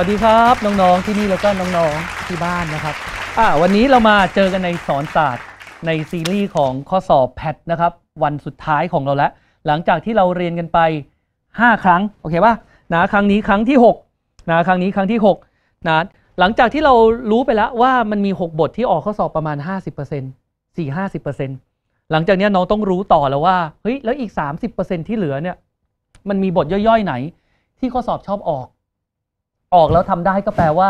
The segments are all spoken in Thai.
วัสดีครับ น้องๆที่นี่แล้วก็น้องๆที่บ้านนะครับอ่าวันนี้เรามาเจอกันในสอนศาสตร์ในซีรีส์ของข้อสอบแพทนะครับวันสุดท้ายของเราแล้ว หลังจากที่เราเรียนกันไป 5 ครั้งโอเคป่ะนะครั้งนี้ครั้งที่6นะครั้งนี้ครั้งที่6นะหลังจากที่เรารู้ไปแล้วว่ามันมี 6 บทที่ออกข้อสอบประมาณ 50% 4 50%หลังจากนี้น้องต้องรู้ต่อแล้วว่าเฮ้ยแล้วอีก 30%ที่เหลือเนี่ย มันมีบทย่อยๆไหน ที่ข้อสอบชอบออกออกแล้วทำได้ก็แปลว่า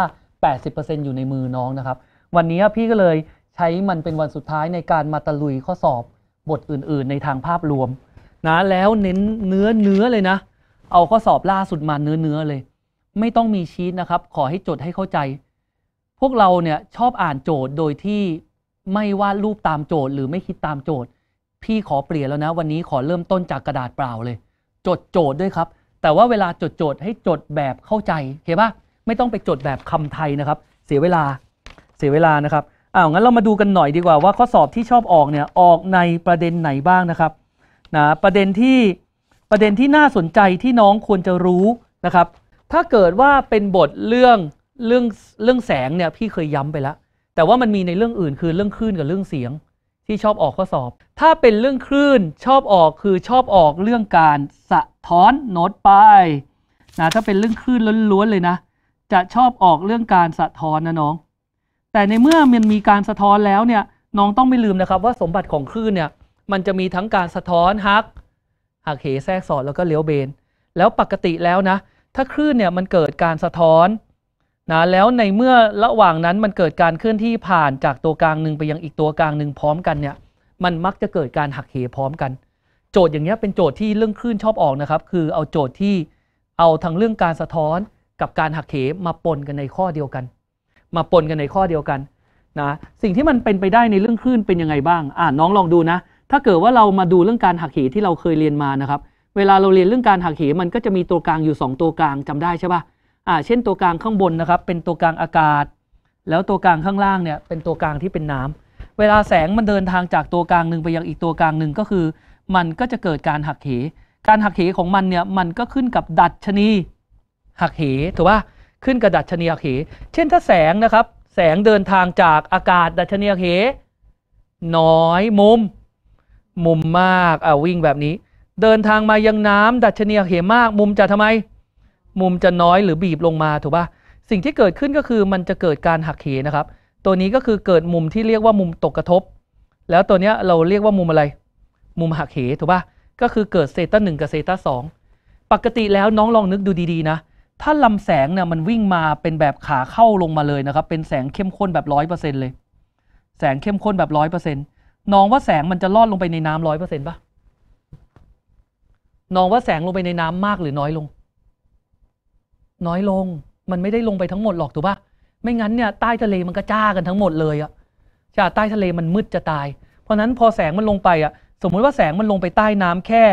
80%อยู่ในมือน้องนะครับ วันนี้พี่ก็เลยใช้มันเป็นวันสุดท้ายในการมาตะลุยข้อสอบบทอื่นๆ ในทางภาพรวมนะ แล้วเน้นเนื้อเนื้อเลยนะ เอาข้อสอบล่าสุดมาเนื้อเนื้อเลย ไม่ต้องมีชีตนะครับ ขอให้จดให้เข้าใจ พวกเราเนี่ยชอบอ่านโจทย์โดยที่ไม่วาดรูปตามโจทย์หรือไม่คิดตามโจทย์ พี่ขอเปลี่ยนแล้วนะ วันนี้ขอเริ่มต้นจากกระดาษเปล่าเลยจดโจทย์ด้วยครับแต่ว่าเวลาจดโจทย์ให้จดแบบเข้าใจเข้าปะไม่ต้องไปจดแบบคำไทยนะครับ เสียเวลาเสียเวลานะครับอ้าวงั้นเรามาดูกันหน่อยดีกว่าว่าข้อสอบที่ชอบออกเนี่ยออกในประเด็นไหนบ้างนะครับนะประเด็นที่ประเด็นที่น่าสนใจที่น้องควรจะรู้นะครับ ถ้าเกิดว่าเป็นบทเรื่องเรื่องเรื่องแสงเนี่ยพี่เคยย้ำไปแล้วแต่ว่ามันมีในเรื่องอื่นคือเรื่องคลื่นกับเรื่องเสียงที่ชอบออกข้อสอบ ถ้าเป็นเรื่องคลื่นชอบออกคือชอบออกเรื่องการสะถอนโน้ตไปนะถ้าเป็นเรื่องคลื่นล้วนๆเลยนะ จะชอบออกเรื่องการสะท้อนนะน้อง แต่ในเมื่อมันมีการสะท้อนแล้วเนี่ยน้องต้องไม่ลืมนะครับ ว่าสมบัติของคลื่นเนี่ยมันจะมีทั้งการสะท้อนฮัก หักเหแทรกสอดแล้วก็เลี้ยวเบน แล้วปกติแล้วนะถ้าคลื่นเนี่ยมันเกิดการสะท้อนนะแล้วในเมื่อระหว่างนั้นมันเกิดการเคลื่อนที่ผ่านจากตัวกลางหนึ่งไปยังอีกตัวกลางหนึ่งพร้อมกันเนี่ยมันมักจะเกิดการหักเหพร้อมกันโจทย์อย่างเงี้ยเป็นโจทย์ที่เรื่องคลื่นชอบออกนะครับ คือเอาโจทย์ที่เอาทั้งเรื่องการสะท้อนกับการหักเหมาปนกันในข้อเดียวกัน มาปนกันในข้อเดียวกันนะ สิ่งที่มันเป็นไปได้ในเรื่องคลื่นเป็นยังไงบ้างอ่าน้องลองดูนะ ถ้าเกิดว่าเรามาดูเรื่องการหักเหที่เราเคยเรียนมานะครับ เวลาเราเรียนเรื่องการหักเหมันก็จะมีตัวกลางอยู่ 2 ตัวกลางจำได้ใช่ปะ่ะ อ่า เช่นตัวกลางข้างบนนะครับ เป็นตัวกลางอากาศ แล้วตัวกลางข้างล่างเนี่ยเป็นตัวกลางที่เป็นน้ำ เวลาแสงมันเดินทางจากตัวกลางหนึ่งไปยังอีกตัวกลางหนึ่งก็คือมันก็จะเกิดการหักเห การหักเหของมันเนี่ย มันก็ขึ้นกับดัชนีหักเหถูกป่ะขึ้นกับดัชนีหักเห เช่นถ้าแสงนะครับ แสงเดินทางจากอากาศ ดัชนีหักเหน้อยมุม มุมมากอ่ะวิ่งแบบนี้ เดินทางมายังน้ำดัชนีหักเหมาก มุมจะทำไม มุมจะน้อยหรือบีบลงมาถูกปะสิ่งที่เกิดขึ้นก็คือมันจะเกิดการหักเหนะครับ ตัวนี้ก็คือเกิดมุมที่เรียกว่ามุมตกกระทบ แล้วตัวเนี้ยเราเรียกว่ามุมอะไรมุมหักเหถูกปะก็คือเกิดเซต้าหนึ่งกับเซต้าสองปกติแล้วน้องลองนึกดูดีๆนะถ้าลำแสงเนี่ยมันวิ่งมาเป็นแบบขาเข้าลงมาเลยนะครับเป็นแสงเข้มข้นแบบร้อยเปอร์เซ็นต์เลย แสงเข้มข้นแบบร้อยเปอร์เซ็นต์น้องว่าแสงมันจะลอดลงไปในน้ำร้อยเปอร์เซ็นต์ปะน้องว่าแสงลงไปในน้ำมากหรือน้อยลง น้อยลงมันไม่ได้ลงไปทั้งหมดหรอกถูกปะไม่งั้นเนี่ยใต้ทะเลมันก็จ้ากันทั้งหมดเลยอะจากใต้ทะเลมันมืดจะตาย เพราะนั้นพอแสงมันลงไปอะสมมุติว่าแสงมันลงไปใต้น้ำแค่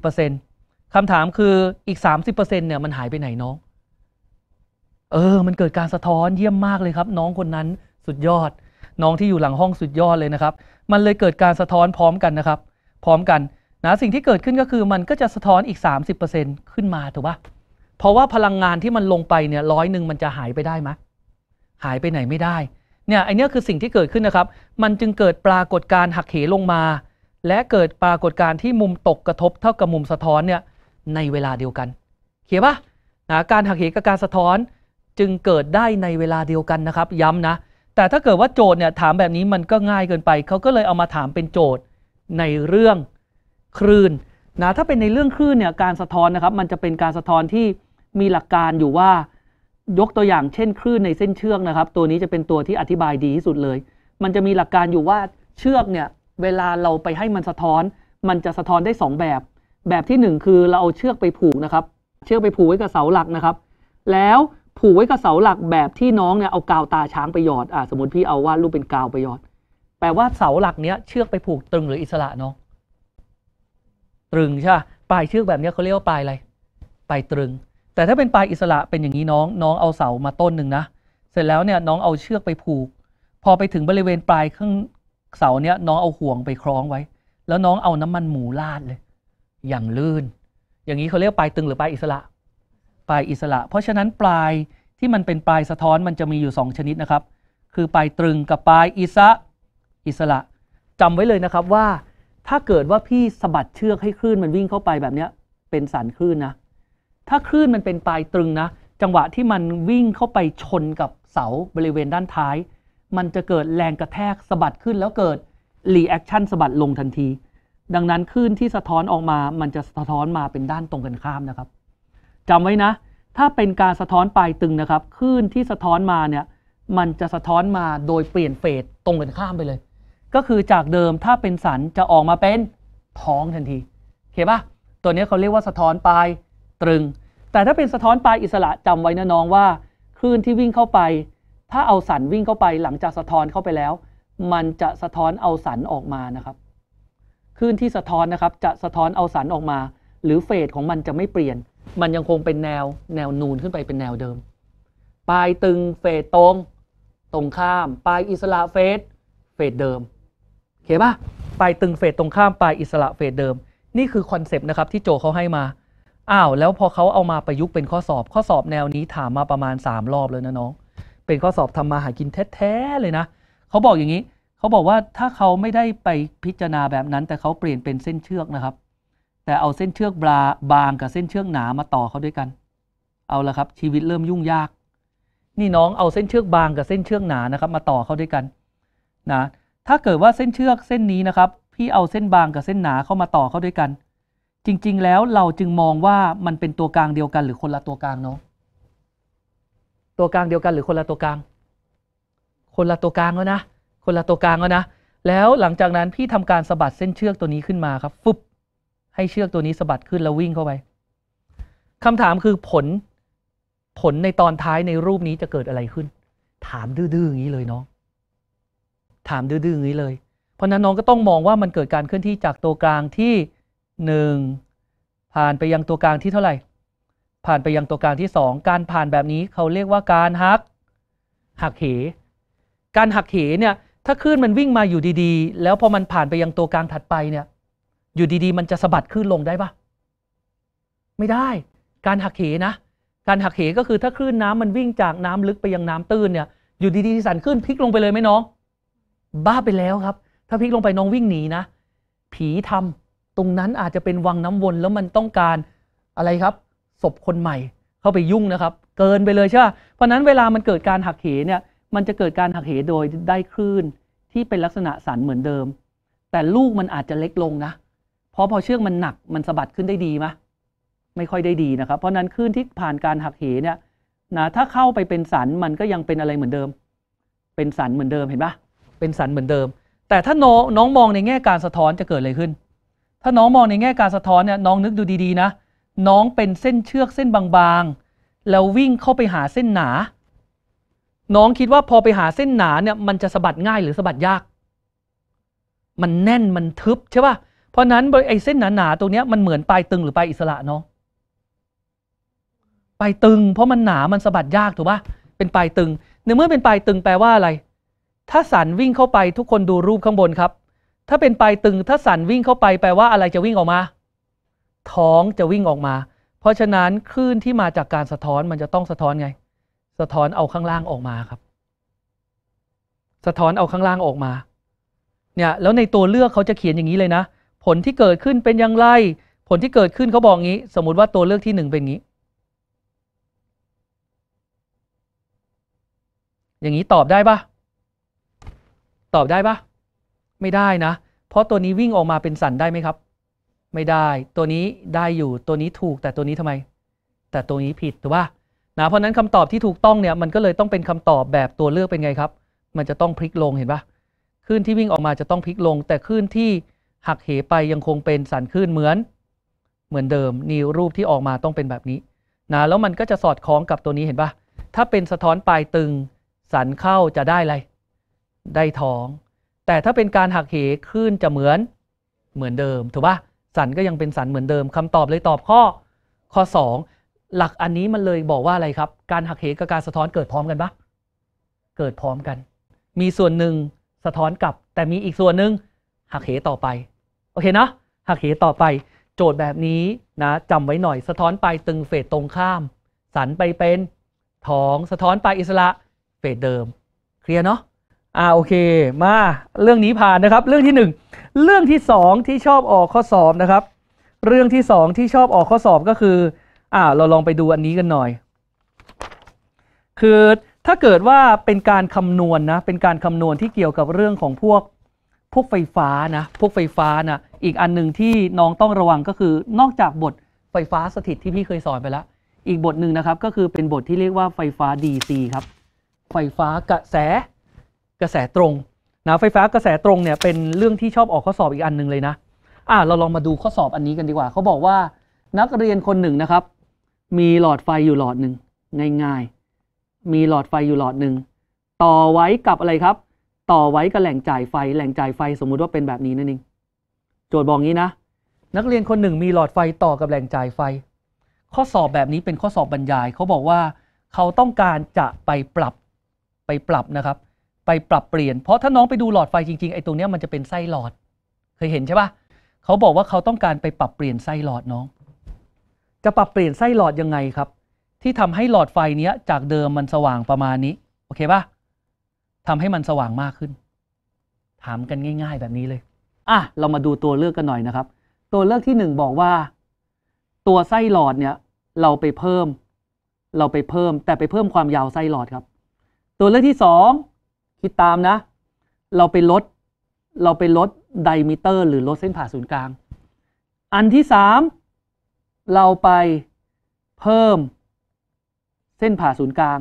70%คำถามคืออีก30%เนี่ย มันหายไปไหนน้อง เออ มันเกิดการสะท้อนเยี่ยมมากเลยครับ น้องคนนั้นสุดยอด น้องที่อยู่หลังห้องสุดยอดเลยนะครับ มันเลยเกิดการสะท้อนพร้อมกันนะครับ พร้อมกันนะสิ่งที่เกิดขึ้นก็คือมันก็จะสะท้อนอีก 30%ขึ้นมาถูกปะเพราะว่าพลังงานที่มันลงไปเนี่ยร้อยหนึ่งมันจะหายไปได้ไหมหายไปไหนไม่ได้เนี่ยไอเนี้ยคือสิ่งที่เกิดขึ้นนะครับ มันจึงเกิดปรากฏการหักเหลงมาและเกิดปรากฏการณ์ที่มุมตกกระทบเท่ากับมุมสะท้อนเนี่ยในเวลาเดียวกัน เขียนปะนะการหักเหกับการสะท้อนจึงเกิดได้ในเวลาเดียวกันนะครับ ย้ำนะ แต่ถ้าเกิดว่าโจทย์เนี่ยถามแบบนี้มันก็ง่ายเกินไป เขาก็เลยเอามาถามเป็นโจทย์ในเรื่องคลื่นนะถ้าเป็นในเรื่องคลื่นเนี่ยการสะท้อนนะครับ มันจะเป็นการสะท้อนที่มีหลักการอยู่ว่า ยกตัวอย่างเช่น คลื่นในเส้นเชือกนะครับ ตัวนี้จะเป็นตัวที่อธิบายดีที่สุดเลย มันจะมีหลักการอยู่ว่าเชือกเนี่ยเวลาเราไปให้มันสะท้อน มันจะสะท้อนได้ 2 แบบ แบบที่ 1 คือเราเอาเชือกไปผูกนะครับ เชือกไปผูกไว้กับเสาหลักนะครับ แล้วผูกไว้กับเสาหลัก แบบที่น้องเนี่ยเอากาวตาช้างไปหยอดอ่าสมมติพี่เอาวาดรูปเป็นกาวไปหยอด แปลว่าเสาหลักเนี้ยเชือกไปผูกตรึงหรืออิสระน้องตรึงใช่ปลายเชือกแบบเนี้ยเขาเรียกว่าปลายอะไร ปลายตรึง แต่ถ้าเป็นปลายอิสระเป็นอย่างนี้น้อง น้องเอาเสามาต้นหนึ่งนะ เสร็จแล้วเนี่ยน้องเอาเชือกไปผูก พอไปถึงบริเวณปลายข้างเสาเนี้ยน้องเอาห่วงไปคล้องไว้ แล้วน้องเอาน้ำมันหมูราดเลย อย่างลื่น อย่างนี้เขาเรียกปลายตึงหรือปลาย อิสระ ปลายอิสระ เพราะฉะนั้นปลายที่มันเป็นปลายสะท้อนมันจะมีอยู่ 2 ชนิดนะครับ คือปลายตรึงกับปลายอิสระอิสระ จำไว้เลยนะครับว่าถ้าเกิดว่าพี่สะบัดเชือกให้คลื่นมันวิ่งเข้าไปแบบเนี้ยเป็นสันคลื่นนะ ถ้าคลื่นมันเป็นปลายตรึงนะจังหวะที่มันวิ่งเข้าไปชนกับเสาบริเวณด้านท้ายมันจะเกิดแรงกระแทกสะบัดขึ้นแล้วเกิดรีแอคชั่นสะบัดลงทันที ดังนั้นคลื่นที่สะท้อนออกมา มันจะสะท้อนมาเป็นด้านตรงกันข้ามนะครับ จำไว้นะ ถ้าเป็นการสะท้อนปลายตึงนะครับคลื่นที่สะท้อนมาเนี่ยมันจะสะท้อนมาโดยเปลี่ยนเฟสตรงกันข้ามไปเลย ก็คือจากเดิมถ้าเป็นสันจะออกมาเป็นท้องทันทีเข้าปะตัวนี้เขาเรียกว่าสะท้อนปลายตรึง แต่ถ้าเป็นสะท้อนปลายอิสระจำไว้นะน้องว่าคลื่นที่วิ่งเข้าไปถ้าเอาสันวิ่งเข้าไปหลังจากสะท้อนเข้าไปแล้ว มันจะสะท้อนเอาสันออกมานะครับคลื่นที่สะท้อนนะครับ จะสะท้อนเอาสันออกมา หรือเฟสของมันจะไม่เปลี่ยนมันยังคงเป็นแนว แนวนูนขึ้นไปเป็นแนวเดิม ปลายตึงเฟสตรง ตรงข้าม ปลายอิสระเฟสเฟสเดิมเข้าป่ะปลายตึงเฟสตรงข้ามปลายอิสระเฟสเดิม นี่คือคอนเซปต์นะครับที่โจเขาให้มาอ้าวแล้วพอเขาเอามาประยุกต์เป็นข้อสอบข้อสอบแนวนี้ถามมาประมาณ 3 รอบเลยนะน้องเป็นข้อสอบทำมาหากินแท้ๆเลยนะเขาบอกอย่างนี้เขาบอกว่าถ้าเขาไม่ได้ไปพิจารณาแบบนั้น แต่เขาเปลี่ยนเป็นเส้นเชือกนะครับ แต่เอาเส้นเชือกบาบางกับเส้นเชือกหนามาต่อเขาด้วยกัน เอาละครับ ชีวิตเริ่มยุ่งยาก นี่น้องเอาเส้นเชือกบางกับเส้นเชือกหนานะครับมาต่อเขาด้วยกันนะถ้าเกิดว่าเส้นเชือกเส้นนี้นะครับพี่เอาเส้นบางกับเส้นหนาเข้ามาต่อเข้าด้วยกัน จริงๆแล้วเราจึงมองว่ามันเป็นตัวกลางเดียวกันหรือคนละตัวกลางเนาะตัวกลางเดียวกันหรือคนละตัวกลาง คนละตัวกลางแล้วนะ คนละตัวกลางแล้วนะ แล้วหลังจากนั้น พี่ทำการสะบัดเส้นเชือกตัวนี้ขึ้นมาครับ ฟึบให้เชือกตัวนี้สะบัดขึ้นแล้ววิ่งเข้าไปคำถามคือผลผลในตอนท้ายในรูปนี้จะเกิดอะไรขึ้น ถามดื้อๆอย่างนี้เลยน้อง ถามดื้อๆอย่างนี้เลย เพราะนั้นน้องก็ต้องมองว่ามันเกิดการเคลื่อนที่จากตัวกลางที่หนึ่งผ่านไปยังตัวกลางที่เท่าไหร่ผ่านไปยังตัวการที่ 2 การผ่านแบบนี้เขาเรียกว่าการหัก หักเห การหักเหเนี่ย ถ้าคลื่นมันวิ่งมาอยู่ดีๆ แล้วพอมันผ่านไปยังตัวกลางถัดไปเนี่ย อยู่ดีๆ มันจะสะบัดคลื่นลงได้ปะไม่ได้ การหักเหนะ การหักเหก็คือถ้าคลื่นน้ำมันวิ่งจากน้ำลึกไปยังน้ำตื้นเนี่ย อยู่ดีๆ สันคลื่นพลิกลงไปเลยไหมน้อง บ้าไปแล้วครับ ถ้าพลิกลงไปน้องวิ่งหนีนะผีทำตรงนั้นอาจจะเป็นวังน้ำวนแล้วมันต้องการอะไรครับศพคนใหม่เข้าไปยุ่งนะครับ เกินไปเลยใช่ป่ะเพราะนั้นเวลามันเกิดการหักเหเนี่ย มันจะเกิดการหักเหโดยได้คลื่นที่เป็นลักษณะสันเหมือนเดิม แต่ลูกมันอาจจะเล็กลงนะเพราะพอเชือกมันหนักมันสะบัดขึ้นได้ดีไหมไม่ค่อยได้ดีนะครับเพราะนั้นคลื่นที่ผ่านการหักเหเนี่ยนะถ้าเข้าไปเป็นสันมันก็ยังเป็นอะไรเหมือนเดิม เป็นสันเหมือนเดิมเห็นปะเป็นสันเหมือนเดิม แต่ถ้าน้องน้องมองในแง่การสะท้อนจะเกิดอะไรขึ้น ถ้าน้องมองในแง่การสะท้อนเนี่ยน้องนึกดูดีๆนะน้องเป็นเส้นเชือกเส้นบาง ๆ แล้ววิ่งเข้าไปหาเส้นหนา น้องคิดว่าพอไปหาเส้นหนาเนี่ยมันจะสะบัดง่ายหรือสะบัดยาก มันแน่นมันทึบใช่ป่ะเพราะนั้นไอ้เส้นหนาๆ ตรงเนี้ยมันเหมือนปลายตึงหรือปลายอิสระน้องปลายตึง เพราะมันหนามันสะบัดยากถูกป่ะเป็นปลายตึงในเมื่อเป็นปลายตึงแปลว่าอะไร ถ้าสันวิ่งเข้าไปทุกคนดูรูปข้างบนครับ ถ้าเป็นปลายตึง ถ้าสันวิ่งเข้าไปแปลว่าอะไรจะวิ่งออกมาท้องจะวิ่งออกมา เพราะฉะนั้นคลื่นที่มาจากการสะท้อนมันจะต้องสะท้อนไง สะท้อนเอาข้างล่างออกมาครับ สะท้อนเอาข้างล่างออกมา เนี่ยแล้วในตัวเลือกเขาจะเขียนอย่างนี้เลยนะ ผลที่เกิดขึ้นเป็นอย่างไรผลที่เกิดขึ้นเขาบอกงี้ สมมติว่าตัวเลือกที่หนึ่งเป็นงี้ อย่างนี้ตอบได้ปะตอบได้ปะไม่ได้นะ เพราะตัวนี้วิ่งออกมาเป็นสันได้ไหมครับไม่ได้ตัวนี้ได้อยู่ตัวนี้ถูกแต่ตัวนี้ทำไม แต่ตัวนี้ผิดถูกป่ะนะเพราะนั้นคำตอบที่ถูกต้องเนี่ยมันก็เลยต้องเป็นคำตอบแบบตัวเลือกเป็นไงครับ มันจะต้องพลิกลงเห็นป่ะคลื่นที่วิ่งออกมาจะต้องพลิกลง แต่คลื่นที่หักเหไปยังคงเป็นสันคลื่นเหมือน เหมือนเดิมนี่รูปที่ออกมาต้องเป็นแบบนี้นะแล้วมันก็จะสอดคล้องกับตัวนี้เห็นปะถ้าเป็นสะท้อนปลายตึงสันเข้าจะได้อะไรได้ท้อง แต่ถ้าเป็นการหักเหคลื่นจะเหมือน เหมือนเดิมถูกปะสันก็ยังเป็นสันเหมือนเดิมคำตอบเลย ตอบข้อ ข้อ 2 หลักอันนี้มันเลยบอกว่าอะไรครับ การหักเหกับการสะท้อนเกิดพร้อมกันปะเกิดพร้อมกัน มีส่วนหนึ่งสะท้อนกลับ แต่มีอีกส่วนหนึ่งหักเหต่อไปโอเคนะหักเหต่อไป โจทย์แบบนี้นะจำไว้หน่อยสะท้อนไปตึงเฟสตรงข้าม สันไปเป็นท้องสะท้อนไปอิสระเฟสเดิม เคลียร์เนาะอ่าโอเคมาเรื่องนี้ผ่านนะครับเรื่องที่ 1 เรื่องที่ 2 ที่ชอบออกข้อสอบนะครับ เรื่องที่ 2 ที่ชอบออกข้อสอบก็คืออ่าเราลองไปดูอันนี้กันหน่อยคือถ้าเกิดว่าเป็นการคำนวณนนะเป็นการคำนวณที่เกี่ยวกับเรื่องของพวกพวกไฟฟ้านะพวกไฟฟ้านะอีกอันหนึ่งที่น้องต้องระวังก็คือนอกจากบทไฟฟ้าสถิตที่พี่เคยสอนไปแล้วอีกบทหนึ่งนะครับก็คือเป็นบทที่เรียกว่าไฟฟ้า DC ครับ ไฟฟ้ากระแสกระแสตรงนะไฟฟ้า กระแสตรง เนี่ย เป็น เรื่อง ที่ ชอบ ออก ข้อสอบ อีก อันหนึ่งเลยนะ อ่า เรา ลอง มาดู ข้อสอบ อันนี้ กัน ดีกว่า เขาบอกว่า นักเรียน คนหนึ่ง นะครับ มี หลอด ไฟ อยู่ หลอดหนึ่ง ง่ายๆ มี หลอด ไฟ อยู่ หลอดหนึ่ง ต่อ ไว้ กับ อะไร ครับ ต่อ ไว้ กับ แหล่ง จ่าย ไฟ แหล่ง จ่าย ไฟ สมมุติว่า เป็น แบบนี้ นั่นเอง โจทย์ บอก งี้ นะ นักเรียน คนหนึ่ง มี หลอด ไฟ ต่อ กับ แหล่ง จ่าย ไฟ ข้อสอบ แบบนี้ เป็น ข้อสอบ บรรยาย เขาบอกว่า เขา ต้องการจะไปปรับไปปรับนะครับไปปรับเปลี่ยน เพราะถ้าน้องไปดูหลอดไฟจริงๆ ไอ้ตรงเนี้ยมันจะเป็นไส้หลอด เคยเห็นใช่ปะเขาบอกว่าเขาต้องการไปปรับเปลี่ยนไส้หลอดน้อง จะปรับเปลี่ยนไส้หลอดยังไงครับ ที่ทำให้หลอดไฟเนี้ยจากเดิมมันสว่างประมาณนี้ โอเคปะทำให้มันสว่างมากขึ้น ถามกันง่าย ๆแบบนี้เลย อ่ะ เรามาดูตัวเลือกกันหน่อยนะครับ ตัวเลือกที่ 1 บอกว่า ตัวไส้หลอดเนี่ยเราไปเพิ่ม เราไปเพิ่มแต่ไปเพิ่มความยาวไส้หลอดครับ ตัวเลือกที่2คิดตามนะ เราไปลด เราไปลดไดมิเตอร์ หรือลดเส้นผ่าศูนย์กลาง อันที่สาม เราไปเพิ่มเส้นผ่าศูนย์กลาง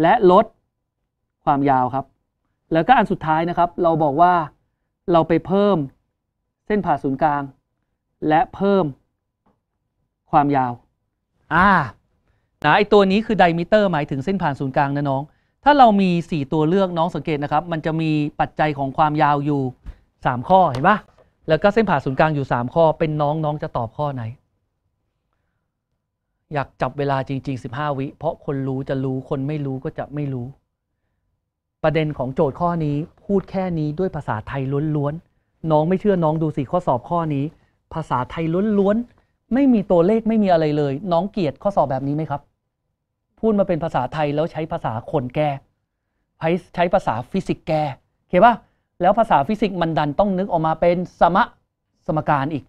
และลดความยาวครับ แล้วก็อันสุดท้ายนะครับ เราบอกว่าเราไปเพิ่มเส้นผ่าศูนย์กลาง และเพิ่มความยาว อ่านะไอตัวนี้คือไดมิเตอร์หมายถึงเส้นผ่าศูนย์กลางนะน้องถ้าเรามี 4 ตัวเลือกน้องสังเกตนะครับ มันจะมีปัจจัยของความยาวอยู่ 3 ข้อเห็นปะแล้วก็เส้นผ่าศูนย์กลางอยู่ 3 ข้อเป็นน้องน้องจะตอบข้อไหน อยากจับเวลาจริง ๆ 15 วิเพราะคนรู้จะรู้คนไม่รู้ก็จะไม่รู้ ประเด็นของโจทย์ข้อนี้พูดแค่นี้ด้วยภาษาไทยล้วนๆ น้องไม่เชื่อน้องดูสิข้อสอบข้อนี้ ภาษาไทยล้วนๆไม่มีตัวเลขไม่มีอะไรเลย น้องเกียรติข้อสอบแบบนี้ไหมครับพูดมาเป็นภาษาไทยแล้วใช้ภาษาคนแก ใช้ภาษาฟิสิกแกเข้าป่ะแล้วภาษาฟิสิกมันดันต้องนึกออกมาเป็นสมะสมการอีก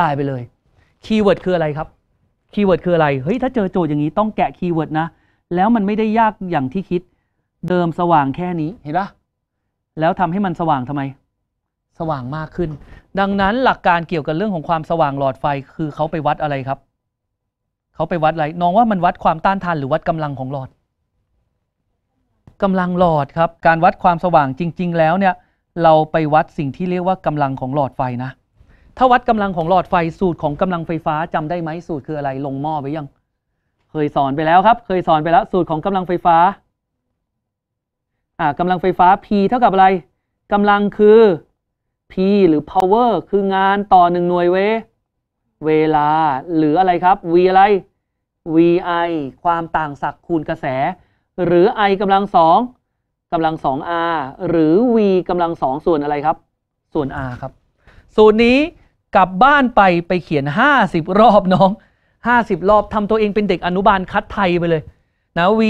ตายไปเลยคีย์เวิร์ดคืออะไรครับคีย์เวิร์ดคืออะไร เฮ้ยถ้าเจอโจทย์อย่างนี้ต้องแกะคีย์เวิร์ดนะ แล้วมันไม่ได้ยากอย่างที่คิดเดิมสว่างแค่นี้เห็นปะแล้วทำให้มันสว่างทำไม สว่างมากขึ้น ดังนั้นหลักการเกี่ยวกับเรื่องของความสว่างหลอดไฟคือเขาไปวัดอะไรครับเขาไปวัดอะไร น้องว่ามันวัดความต้านทานหรือวัดกำลังของหลอด กำลังหลอดครับ การวัดความสว่างจริงๆ แล้วเนี่ย เราไปวัดสิ่งที่เรียกว่ากำลังของหลอดไฟนะ ถ้าวัดกำลังของหลอดไฟ สูตรของกำลังไฟฟ้าจำได้ไหมสูตรคืออะไร ลงหม้อไปยัง เคยสอนไปแล้วครับ เคยสอนไปแล้ว สูตรของกำลังไฟฟ้าอ่ากำลังไฟฟ้า P เท่ากับอะไร กำลังคือ P หรือ power คืองานต่อหนึ่งหน่วยเว เวลาหรืออะไรครับ V อะไร vi ความต่างศักย์คูณกระแส หรือ i กำลังสองกำลังสอง r หรือ v กำลังสองส่วนอะไรครับ ส่วน r ครับสูตรนี้กลับบ้านไปไปเขียน 50 รอบน้อง 50 รอบทำตัวเองเป็นเด็กอนุบาลคัดไทยไปเลยนะ v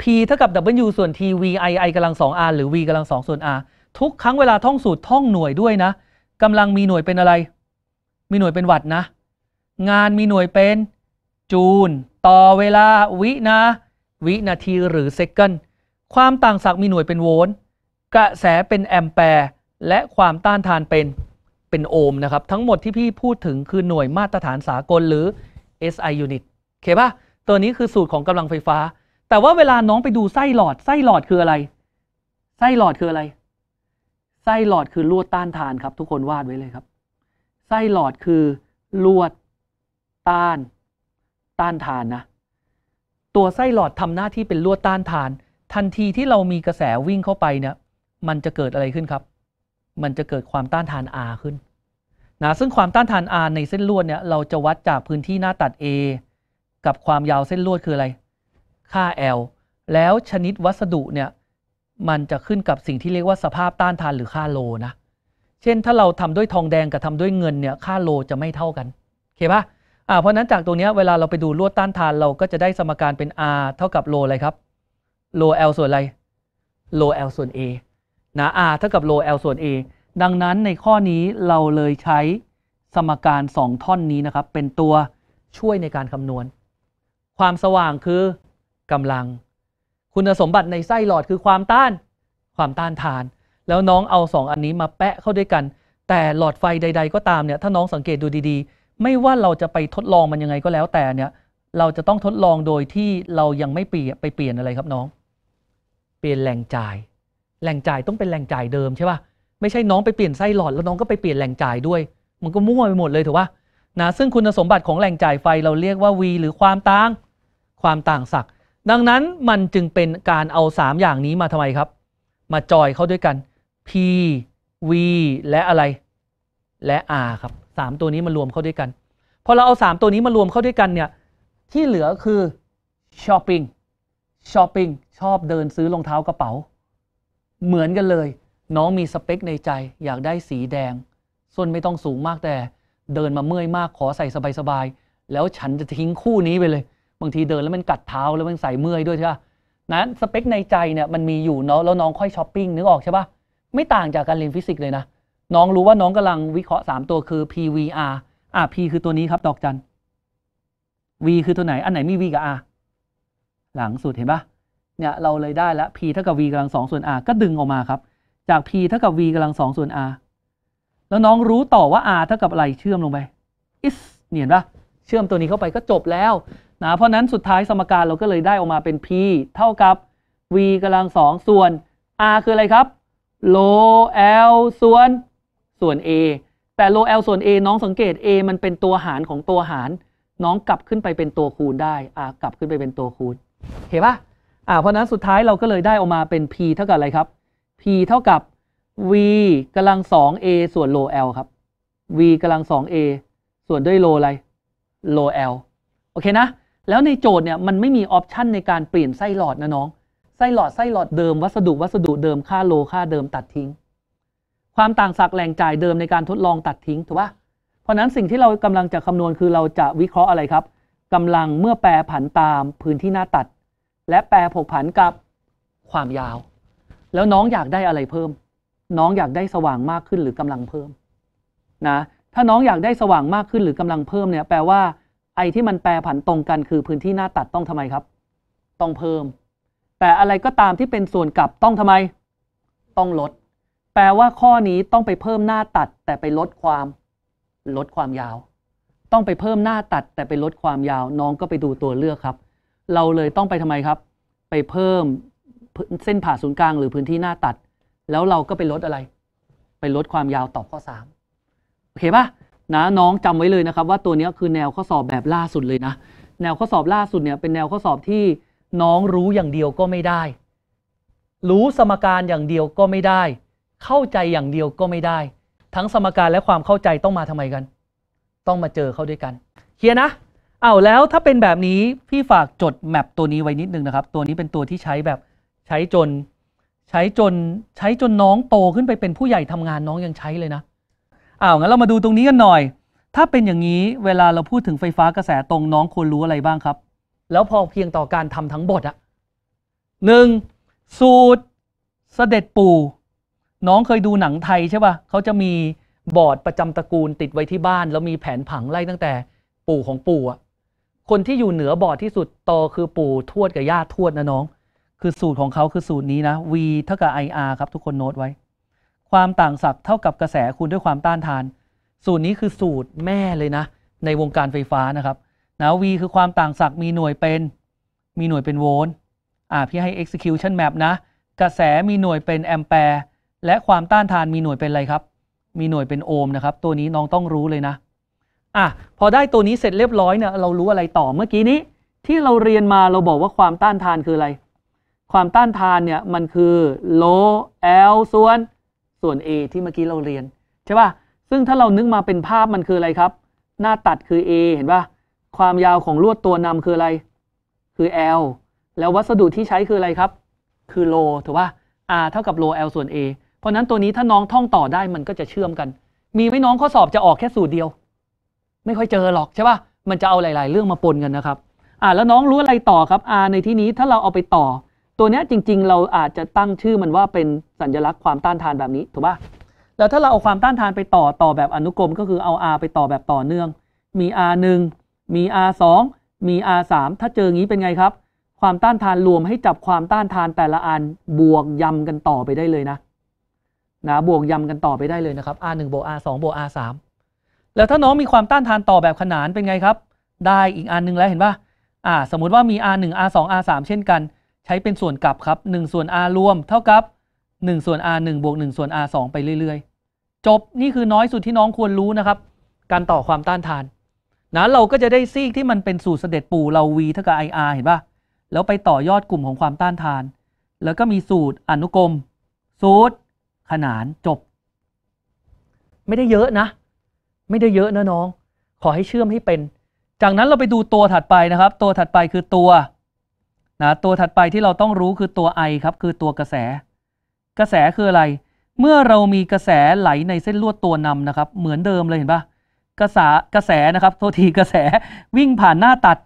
p เท่ากับ w ส่วน t v i i กำลังสอง r หรือ v กำลังสองส่วน r ทุกครั้งเวลาท่องสูตรท่องหน่วยด้วยนะกำลังมีหน่วยเป็นอะไร มีหน่วยเป็นวัตต์นะ งานมีหน่วยเป็นจูลต่อเวลา วินา วินาทีหรือเซกันความต่างศักย์มีหน่วยเป็นโวลต์ กระแสเป็นแอมแปร์ และความต้านทานเป็นเป็นโอห์มนะครับ ทั้งหมดที่พี่พูดถึงคือหน่วยมาตรฐานสากลหรือ SI unit เคป่ะตัวนี้คือสูตรของกำลังไฟฟ้า แต่ว่าเวลาน้องไปดูไส้หลอด ไส้หลอดคืออะไร ไส้หลอดคืออะไร ไส้หลอดคือลวดต้านทานครับ ทุกคนวาดไว้เลยครับ ไส้หลอดคือ ลวดต้านต้านทานนะตัวไส้หลอดทำหน้าที่เป็นลวดต้านทาน ทันทีที่เรามีกระแสวิ่งเข้าไปเนี่ยมันจะเกิดอะไรขึ้นครับ มันจะเกิดความต้านทาน R ขึ้นนะซึ่งความต้านทาน R ในเส้นลวดเนี่ยเราจะวัดจากพื้นที่หน้าตัด A กับความยาวเส้นลวดคืออะไร ค่า L แล้วชนิดวัสดุเนี่ยมันจะขึ้นกับสิ่งที่เรียกว่าสภาพต้านทานหรือค่าโลนะ เช่นถ้าเราทำด้วยทองแดงกับทำด้วยเงินเนี่ยค่าโลจะไม่เท่ากันโอเคปะเพราะนั้นจากตรงนี้เวลาเราไปดูลวดต้านทาน เราก็จะได้สมการเป็น r เท่ากับโลอะไรครับ โล l ส่วนอะไร โล l ส่วน a นะ r เท่ากับโล l ส่วน a ดังนั้นในข้อนี้เราเลยใช้สมการ2ท่อนนี้นะครับเป็นตัวช่วยในการคำนวณ ความสว่างคือกำลัง คุณสมบัติในไส้หลอดคือความต้านความต้านทาน แล้วน้องเอา2อันนี้มาแปะเข้าด้วยกัน แต่หลอดไฟใด ๆก็ตามเนี่ยถ้าน้องสังเกตดูดี ๆไม่ว่าเราจะไปทดลองมันยังไงก็แล้วแต่เนี่ยเราจะต้องทดลองโดยที่เรายังไม่เปลี่ยนไปเปลี่ยนอะไรครับน้อง เปลี่ยนแหล่งจ่าย แหล่งจ่ายต้องเป็นแหล่งจ่ายเดิมใช่ป่ะไม่ใช่น้องไปเปลี่ยนไส้หลอดแล้วน้องก็ไปเปลี่ยนแหล่งจ่ายด้วย มันก็มั่วไปหมดเลยถูกป่ะนะซึ่งคุณสมบัติของแหล่งจ่ายไฟเราเรียกว่า V หรือความต่าง ความต่างศักย์ดังนั้นมันจึงเป็นการเอา 3 อย่างนี้มาทำไมครับ มาจอยเข้าด้วยกัน P V และอะไร และ R ครับสามตัวนี้มารวมเข้าด้วยกันพอเราเอาสามตัวนี้มารวมเข้าด้วยกันเนี่ยที่เหลือคือช้อปปิ้งช้อปปิ้งชอบเดินซื้อรองเท้ากระเป๋า เหมือนกันเลย น้องมีสเปคในใจ อยากได้สีแดง ส่วนไม่ต้องสูงมากแต่เดินมาเมื่อยมากขอใส่สบายๆแล้วฉันจะทิ้งคู่นี้ไปเลย บางทีเดินแล้วมันกัดเท้าแล้วมันใส่เมื่อยด้วยใช่ปะนั้นสเปคในใจเนี่ยมันมีอยู่เนาะแล้วน้องค่อยช้อปปิ้งนึกออกใช่ปะไม่ต่างจากการเรียนฟิสิกส์เลยนะน้องรู้ว่าน้องกำลังวิเคราะห์3ตัวคือ PVR อ่ะ P คือตัวนี้ครับดอกจัน V คือตัวไหน อันไหนมี V กับ R หลังสุดเห็นปะเนี่ยเราเลยได้ละ P เท่ากับ V กำลังสองส่วน R ก็ดึงออกมาครับ จาก P เท่ากับ V กำลังสองส่วน R แล้วน้องรู้ต่อว่า R เท่ากับอะไรเชื่อมลงไป is เห็นปะเชื่อมตัวนี้เข้าไปก็จบแล้ว นะ เพราะนั้นสุดท้ายสมการเราก็เลยได้ออกมาเป็น p เท่ากับ v กำลังสองส่วน r คืออะไรครับ l o l ส่วนส่วน A แต่โล L ส่วน A น้องสังเกต A มันเป็นตัวหารของตัวหาร น้องกลับขึ้นไปเป็นตัวคูณได้อ่ากลับขึ้นไปเป็นตัวคูณ เห็นปะอ่าเพราะนั้นสุดท้ายเราก็เลยได้ออกมาเป็น p เท่ากับอะไรครับ p เท่ากับ v กำลัง 2a ส่วนโล L ครับ v กำลัง 2a ส่วนด้วยโลอะไรโล L โอเคนะ แล้วในโจทย์เนี่ยมันไม่มีออปชันในการเปลี่ยนไส้หลอดนะน้อง ไส้หลอด ไส้หลอดเดิมวัสดุวัสดุเดิม ค่าโลค่าเดิมตัดทิ้งความต่างศักแหล่งจ่ายเดิมในการทดลองตัดทิ้งถูกปะเพราะนั้นสิ่งที่เรากำลังจะคำนวณคือเราจะวิเคราะห์อะไรครับ กำลังเมื่อแปรผันตาม พื้นที่หน้าตัด และแปรผกผันกับความยาว แล้วน้องอยากได้อะไรเพิ่ม น้องอยากได้สว่างมากขึ้นหรือกำลังเพิ่ม นะ ถ้าน้องอยากได้สว่างมากขึ้นหรือกำลังเพิ่มเนี่ย แปลว่าไอ้ที่มันแปรผันตรงกัน คือพื้นที่หน้าตัดต้องทำไมครับต้องเพิ่ม แต่อะไรก็ตามที่เป็นส่วนกลับต้องทำไมต้องลดแปลว่าข้อนี้ต้องไปเพิ่มหน้าตัดแต่ไปลดความ ลดความยาว ต้องไปเพิ่มหน้าตัด แต่ไปลดความยาว น้องก็ไปดูตัวเลือกครับ เราเลยต้องไปทำไมครับ ไปเพิ่มเส้นผ่าศูนย์กลางหรือพื้นที่หน้าตัด แล้วเราก็ไปลดอะไร ไปลดความยาวตอบข้อ3โอเคปะนะน้องจำไว้เลยนะครับ ว่าตัวนี้คือแนวข้อสอบแบบล่าสุดเลยนะแนวข้อสอบล่าสุดเนี่ยเป็นแนวข้อสอบที่น้องรู้อย่างเดียวก็ไม่ได้ รู้สมการอย่างเดียวก็ไม่ได้เข้าใจอย่างเดียวก็ไม่ได้ ทั้งสมการและความเข้าใจต้องมาทำไมกัน ต้องมาเจอเข้าด้วยกัน เคลียร์นะ เอาแล้วถ้าเป็นแบบนี้ พี่ฝากจดแมปตัวนี้ไว้นิดนึงนะครับ ตัวนี้เป็นตัวที่ใช้แบบ ใช้จน ใช้จนใช้จนน้องโตขึ้นไปเป็นผู้ใหญ่ทำงานน้องยังใช้เลยนะเอางั้นเรามาดูตรงนี้กันหน่อย ถ้าเป็นอย่างนี้เวลาเราพูดถึงไฟฟ้ากระแสตรงน้องควรรู้อะไรบ้างครับ แล้วพอเพียงต่อการทำทั้งบทอะหนึ่งสูตร เสด็จปู่น้องเคยดูหนังไทยใช่ป่ะเขาจะมีบอร์ดประจำตระกูลติดไว้ที่บ้าน แล้วมีแผนผังไล่ตั้งแต่ปู่ของปู่อ่ะ คนที่อยู่เหนือบอร์ดที่สุดโตคือปู่ทวดกับย่าทวดนะน้อง คือสูตรของเขาคือสูตรนี้นะ v เท่ากับ ir ครับทุกคนโน้ตไว้ ความต่างศักย์เท่ากับกระแสคูณด้วยความต้านทาน สูตรนี้คือสูตรแม่เลยนะ ในวงการไฟฟ้านะครับนะ v คือความต่างศักย์มีหน่วยเป็น มีหน่วยเป็นโวลต์ อ่าพี่ให้ execution map นะ กระแสมีหน่วยเป็น แอมแปร์และความต้านทานมีหน่วยเป็นอะไรครับ มีหน่วยเป็นโอห์มนะครับ ตัวนี้น้องต้องรู้เลยนะ อ่ะพอได้ตัวนี้เสร็จเรียบร้อยเนี่ยเรารู้อะไรต่อเมื่อกี้นี้ ที่เราเรียนมาเราบอกว่าความต้านทานคืออะไร ความต้านทานเนี่ยมันคือโลแอลส่วน ส่วน A ที่เมื่อกี้เราเรียนใช่ป่ะ ซึ่งถ้าเรานึกมาเป็นภาพมันคืออะไรครับ หน้าตัดคือ A เห็นป่ะ ความยาวของลวดตัวนำคืออะไร คือ L แล้ววัสดุที่ใช้คืออะไรครับ คือโลถูกป่ะ R เท่ากับโล L ส่วน A เพราะนั้นตัวนี้ถ้าน้องท่องต่อได้มันก็จะเชื่อมกัน มีไหมน้องข้อสอบจะออกแค่สูตรเดียว ไม่ค่อยเจอหรอกใช่ปะมันจะเอาหลายๆ เรื่องมาปนกันนะครับอ่าแล้วน้องรู้อะไรต่อครับ R ในที่นี้ถ้าเราเอาไปต่อ ตัวนี้จริง ๆ เราอาจจะตั้งชื่อมันว่าเป็นสัญลักษณ์ความต้านทานแบบนี้ถูกป่ะแล้วถ้าเราเอาความต้านทานไปต่อต่อแบบอนุกรมก็คือเอา R ไปต่อแบบต่อเนื่อง มี R 1มี R 2มี R 3ถ้าเจองี้เป็นไงครับ ความต้านทานรวมให้จับความต้านทานแต่ละอันบวกยำกันต่อไปได้เลยนะนะบวกยำกันต่อไปได้เลยนะครับ R1 บวก R2 บวก R3 แล้วถ้าน้องมีความต้านทานต่อแบบขนานเป็นไงครับ ได้อีกอันหนึ่งแล้วเห็นป่ะอ่าสมมุติว่ามี R1 R2 R3 เช่นกัน ใช้เป็นส่วนกลับครับ1ส่วน R รวมเท่ากับ1ส่วน R1 บวก1ส่วน R2 ไปเรื่อย ๆ จบ นี่คือน้อยสุดที่น้องควรรู้นะครับ การต่อความต้านทาน นะ เราก็จะได้ซีกที่มันเป็นสูตรเสด็จปู่เรา V เท่ากับ IR เห็นป่ะแล้วไปต่อยอดกลุ่มของความต้านทาน แล้วก็มีสูตรอนุกรมสูตรขนานจบ ไม่ได้เยอะนะ ไม่ได้เยอะนะน้อง ขอให้เชื่อมให้เป็น จากนั้นเราไปดูตัวถัดไปนะครับ ตัวถัดไปคือตัวนะตัวถัดไปที่เราต้องรู้คือตัวไอครับคือตัวกระแส กระแสคืออะไร เมื่อเรามีกระแสไหลในเส้นลวดตัวนำนะครับ เหมือนเดิมเลยเห็นปะกระสากระแสนะครับ โทษทีกระแสวิ่งผ่านหน้าตัด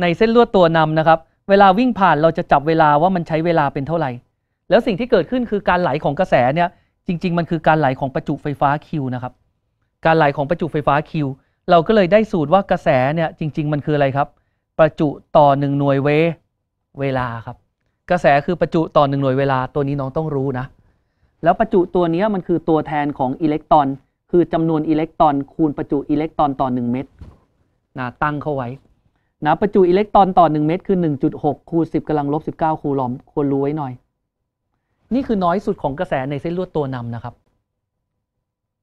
ในเส้นลวดตัวนำนะครับ เวลาวิ่งผ่านเราจะจับเวลาว่ามันใช้เวลาเป็นเท่าไหร่แล้วสิ่งที่เกิดขึ้นคือการไหลของกระแสเนี่ยจริง ๆ มันคือการไหลของประจุไฟฟ้า Q นะครับ การไหลของประจุไฟฟ้า Q เราก็เลยได้สูตรว่ากระแสเนี่ยจริงๆ มันคืออะไรครับ ประจุต่อ1หน่วยเวเวลาครับ กระแสคือประจุต่อ1หน่วยเวลาตัวนี้น้องต้องรู้นะ แล้วประจุตัวนี้มันคือตัวแทนของอิเล็กตรอน คือจำนวนอิเล็กตรอนคูณประจุอิเล็กตรอนต่อ1เม็ดนะตั้งเข้าไว้นะประจุอิเล็กตรอนต่อ1เม็ดคือ 1.6 คูณ10กำลังลบ19คูลอมควรรู้ไว้หน่อยนี่คือน้อยสุดของกระแสในเส้นลวดตัวนำนะครับ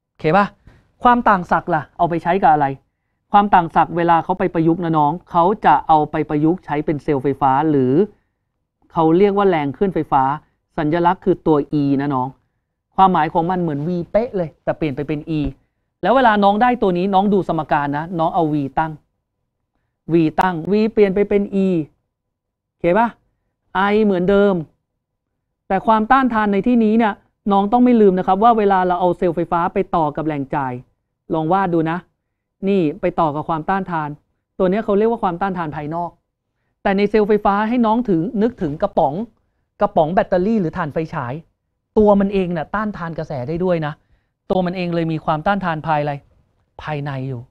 โอเคปะความต่างศักย์ล่ะ เอาไปใช้กับอะไร ความต่างศักย์เวลาเขาไปประยุกต์นะ น้อง เขาจะเอาไปประยุกต์ใช้เป็นเซลล์ไฟฟ้าหรือ เขาเรียกว่าแรงขึ้นไฟฟ้า สัญลักษณ์คือตัว E นะ น้อง ความหมายของมันเหมือน V เป๊ะเลย แต่เปลี่ยนไปเป็น E แล้วเวลาน้องได้ตัวนี้น้องดูสมการนะน้องเอา V ตั้ง V ตั้ง V เปลี่ยนไปเป็น E เข้าปะ I เหมือนเดิมแต่ความต้านทานในที่นี้เนี่ยน้องต้องไม่ลืมนะครับ ว่าเวลาเราเอาเซลล์ไฟฟ้าไปต่อกับแหล่งจ่าย ลองวาดดูนะ นี่ไปต่อกับความต้านทาน ตัวนี้เขาเรียกว่าความต้านทานภายนอก แต่ในเซลล์ไฟฟ้าให้น้องถึงนึกถึงกระป๋อง กระป๋องแบตเตอรี่หรือถ่านไฟฉาย ตัวมันเองเนี่ยต้านทานกระแสได้ด้วยนะ ตัวมันเองเลยมีความต้านทานภายอะไรภายในอยู่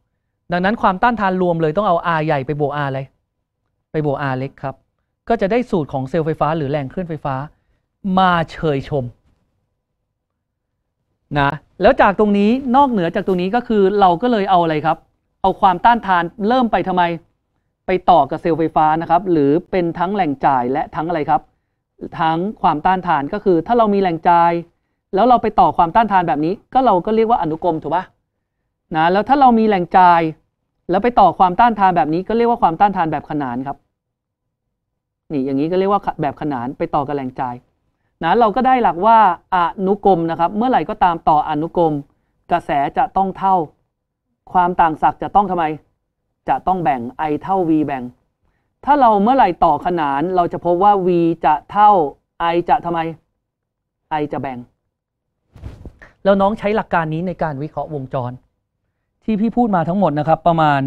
ดังนั้นความต้านทานรวมเลยต้องเอา R ใหญ่ไปบวก R อะไร ไปบวก R เล็กครับก็จะได้สูตรของเซลล์ไฟฟ้าหรือแรงเคลื่อนไฟฟ้ามาเชยชมนะแล้วจากตรงนี้นอกเหนือจากตรงนี้ก็คือ เราก็เลยเอาอะไรครับ เอาความต้านทานเริ่มไปทำไม ไปต่อกับเซลล์ไฟฟ้านะครับ หรือเป็นทั้งแหล่งจ่ายและทั้งอะไรครับ ทั้งความต้านทานก็คือถ้าเรามีแหล่งจ่าย แล้วเราไปต่อความต้านทานแบบนี้ก็เราก็เรียกว่าอนุกรมถูกปะนะแล้วถ้าเรามีแหล่งจ่ายแล้วไปต่อความต้านทานแบบนี้ก็เรียกว่าความต้านทานแบบขนานครับนี่อย่างนี้ก็เรียกว่าแบบขนานไปต่อกับแหล่งจ่ายนะเราก็ได้หลักว่าอนุกรมนะครับ เมื่อไหร่ก็ตามต่ออนุกรม กระแสจะต้องเท่า ความต่างศักย์จะต้องทำไมจะต้องแบ่ง i เท่า v แบ่ง ถ้าเราเมื่อไหร่ต่อขนานเราจะพบว่า v จะเท่า i จะทำไม i จะแบ่งแล้วน้องใช้หลักการนี้ในการวิเคราะห์วงจร ที่พี่พูดมาทั้งหมดนะครับ ประมาณ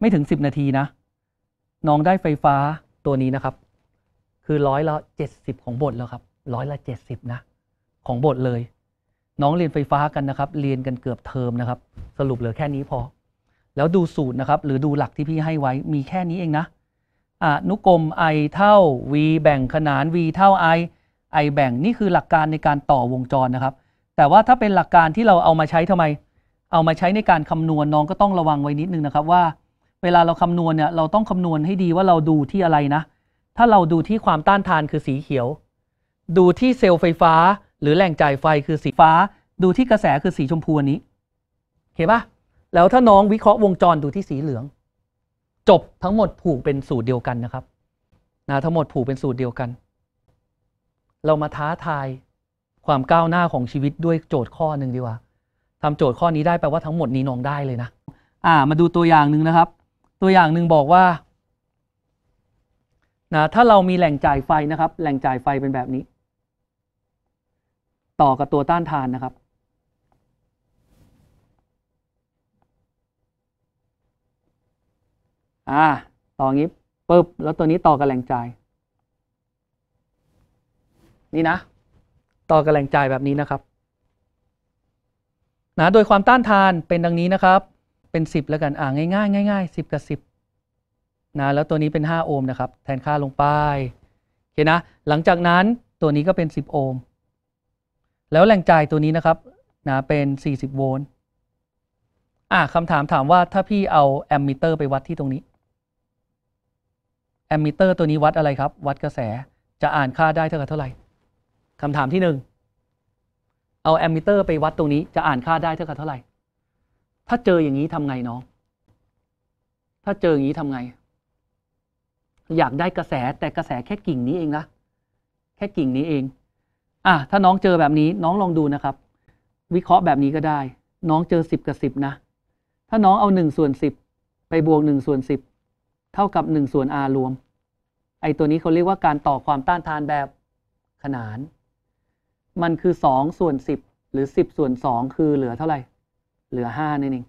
ไม่ถึง 10 นาทีนะน้องได้ไฟฟ้าตัวนี้นะครับคือร้อยละเจ็ดสิบของบทแล้วครับร้อยละเจ็ดสิบนะของบทเลย น้องเรียนไฟฟ้ากันนะครับ เรียนกันเกือบเทอมนะครับ สรุปเหลือแค่นี้พอ แล้วดูสูตรนะครับหรือดูหลักที่พี่ให้ไว้มีแค่นี้เองนะอนุกรม i เท่า v แบ่งขนาน v เท่า i i แบ่งนี่คือหลักการในการต่อวงจรนะครับ แต่ว่าถ้าเป็นหลักการที่เราเอามาใช้ทำไม เอามาใช้ในการคำนวณน้องก็ต้องระวังไว้นิดนึงนะครับ ว่าเวลาเราคำนวณเนี่ยเราต้องคำนวณให้ดีว่าเราดูที่อะไรนะถ้าเราดูที่ความต้านทานคือสีเขียว ดูที่เซลล์ไฟฟ้า หรือแหล่งจ่ายไฟคือสีฟ้า ดูที่กระแสคือสีชมพูอันนี้เข้าปะแล้วถ้าน้องวิเคราะห์วงจรดูที่สีเหลือง จบทั้งหมดผูก เป็นสูตรเดียวกันนะครับนะทั้งหมดผูกเป็นสูตรเดียวกัน เรามาท้าทายความก้าวหน้าของชีวิตด้วยโจทย์ข้อหนึ่งดีกว่าทำโจทย์ข้อนี้ได้แปลว่าทั้งหมดนี้น้องได้เลยนะอ่า มาดูตัวอย่างหนึ่งนะครับ ตัวอย่างหนึ่งบอกว่านะ ถ้าเรามีแหล่งจ่ายไฟนะครับ แหล่งจ่ายไฟเป็นแบบนี้ ต่อกับตัวต้านทานนะครับ อ่าต่องี้ปึ๊บแล้วตัวนี้ต่อกับแหล่งจ่าย นี่นะ ต่อกับแหล่งจ่ายแบบนี้นะครับ นะ โดยความต้านทานเป็นดังนี้นะครับ เป็น 10แล้วกันอ่าง่ายง่ายง่ายสิบกับสิบนะแล้วตัวนี้เป็น 5 โอห์มนะครับ แทนค่าลงไป โอเคนะ หลังจากนั้นตัวนี้ก็เป็น 10 โอห์ม แล้วแรงจ่ายตัวนี้นะครับนะเป็น 40 โวลต์อ่าคำถามถามว่าถ้าพี่เอาแอมมิเตอร์ไปวัดที่ตรงนี้ แอมมิเตอร์ตัวนี้วัดอะไรครับ วัดกระแส จะอ่านค่าได้เท่ากับเท่าไหร่คำถามที่1เอาแอมมิเตอร์ไปวัดตรงนี้จะอ่านค่าได้เท่ากับเท่าไหร่ ถ้าเจออย่างนี้ทำไงน้อง ถ้าเจออย่างนี้ทำไงอยากได้กระแสแต่กระแสแค่กิ่งนี้เองนะแค่กิ่งนี้เอง อ่ะถ้าน้องเจอแบบนี้ น้องลองดูนะครับ วิเคราะห์แบบนี้ก็ได้ น้องเจอสิบกับสิบนะถ้าน้องเอาหนึ่งส่วนสิบไปบวกหนึ่งส่วนสิบเท่ากับหนึ่งส่วน r รวม ไอตัวนี้เขาเรียกว่าการต่อความต้านทานแบบขนาน มันคือสองส่วนสิบหรือสิบส่วนสองคือเหลือเท่าไหร่ เหลือห้านั่นเอง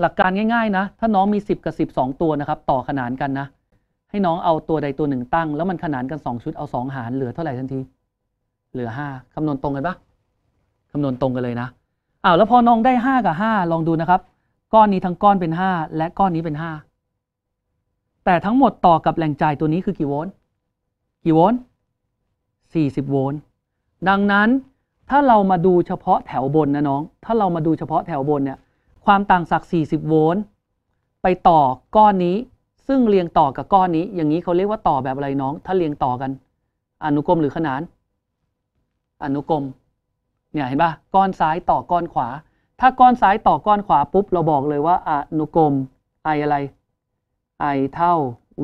หลักการง่ายๆนะ ถ้าน้องมี 10 กับ12ตัวนะครับ ต่อขนานกันนะ ให้น้องเอาตัวใดตัวหนึ่งตั้งแล้วมันขนานกัน 2 ชุดเอา 2 หารเหลือเท่าไหร่ทันที เหลือ 5 คำนวณตรงกันปะ คำนวณตรงกันเลยนะ อ้าวแล้วพอน้องได้5กับ5ลองดูนะครับ ก้อนนี้ทั้งก้อนเป็น5และก้อนนี้เป็น5แต่ทั้งหมดต่อกับแหล่งจ่ายตัวนี้คือกี่โวลต์ กี่โวลต์40โวลต์ ดังนั้นถ้าเรามาดูเฉพาะแถวบนนะน้อง ถ้าเรามาดูเฉพาะแถวบนเนี่ยความต่างศักย์40 โวลต์ ไปต่อก้อนนี้ ซึ่งเรียงต่อกับก้อนนี้ อย่างนี้เขาเรียกว่าต่อแบบอะไรน้อง ถ้าเรียงต่อกัน อนุกรมหรือขนาน อนุกรม เนี่ยเห็นปะก้อนซ้ายต่อก้อนขวา ถ้าก้อนซ้ายต่อก้อนขวาปุ๊บ เราบอกเลยว่า อนุกรม i อะไร i เท่า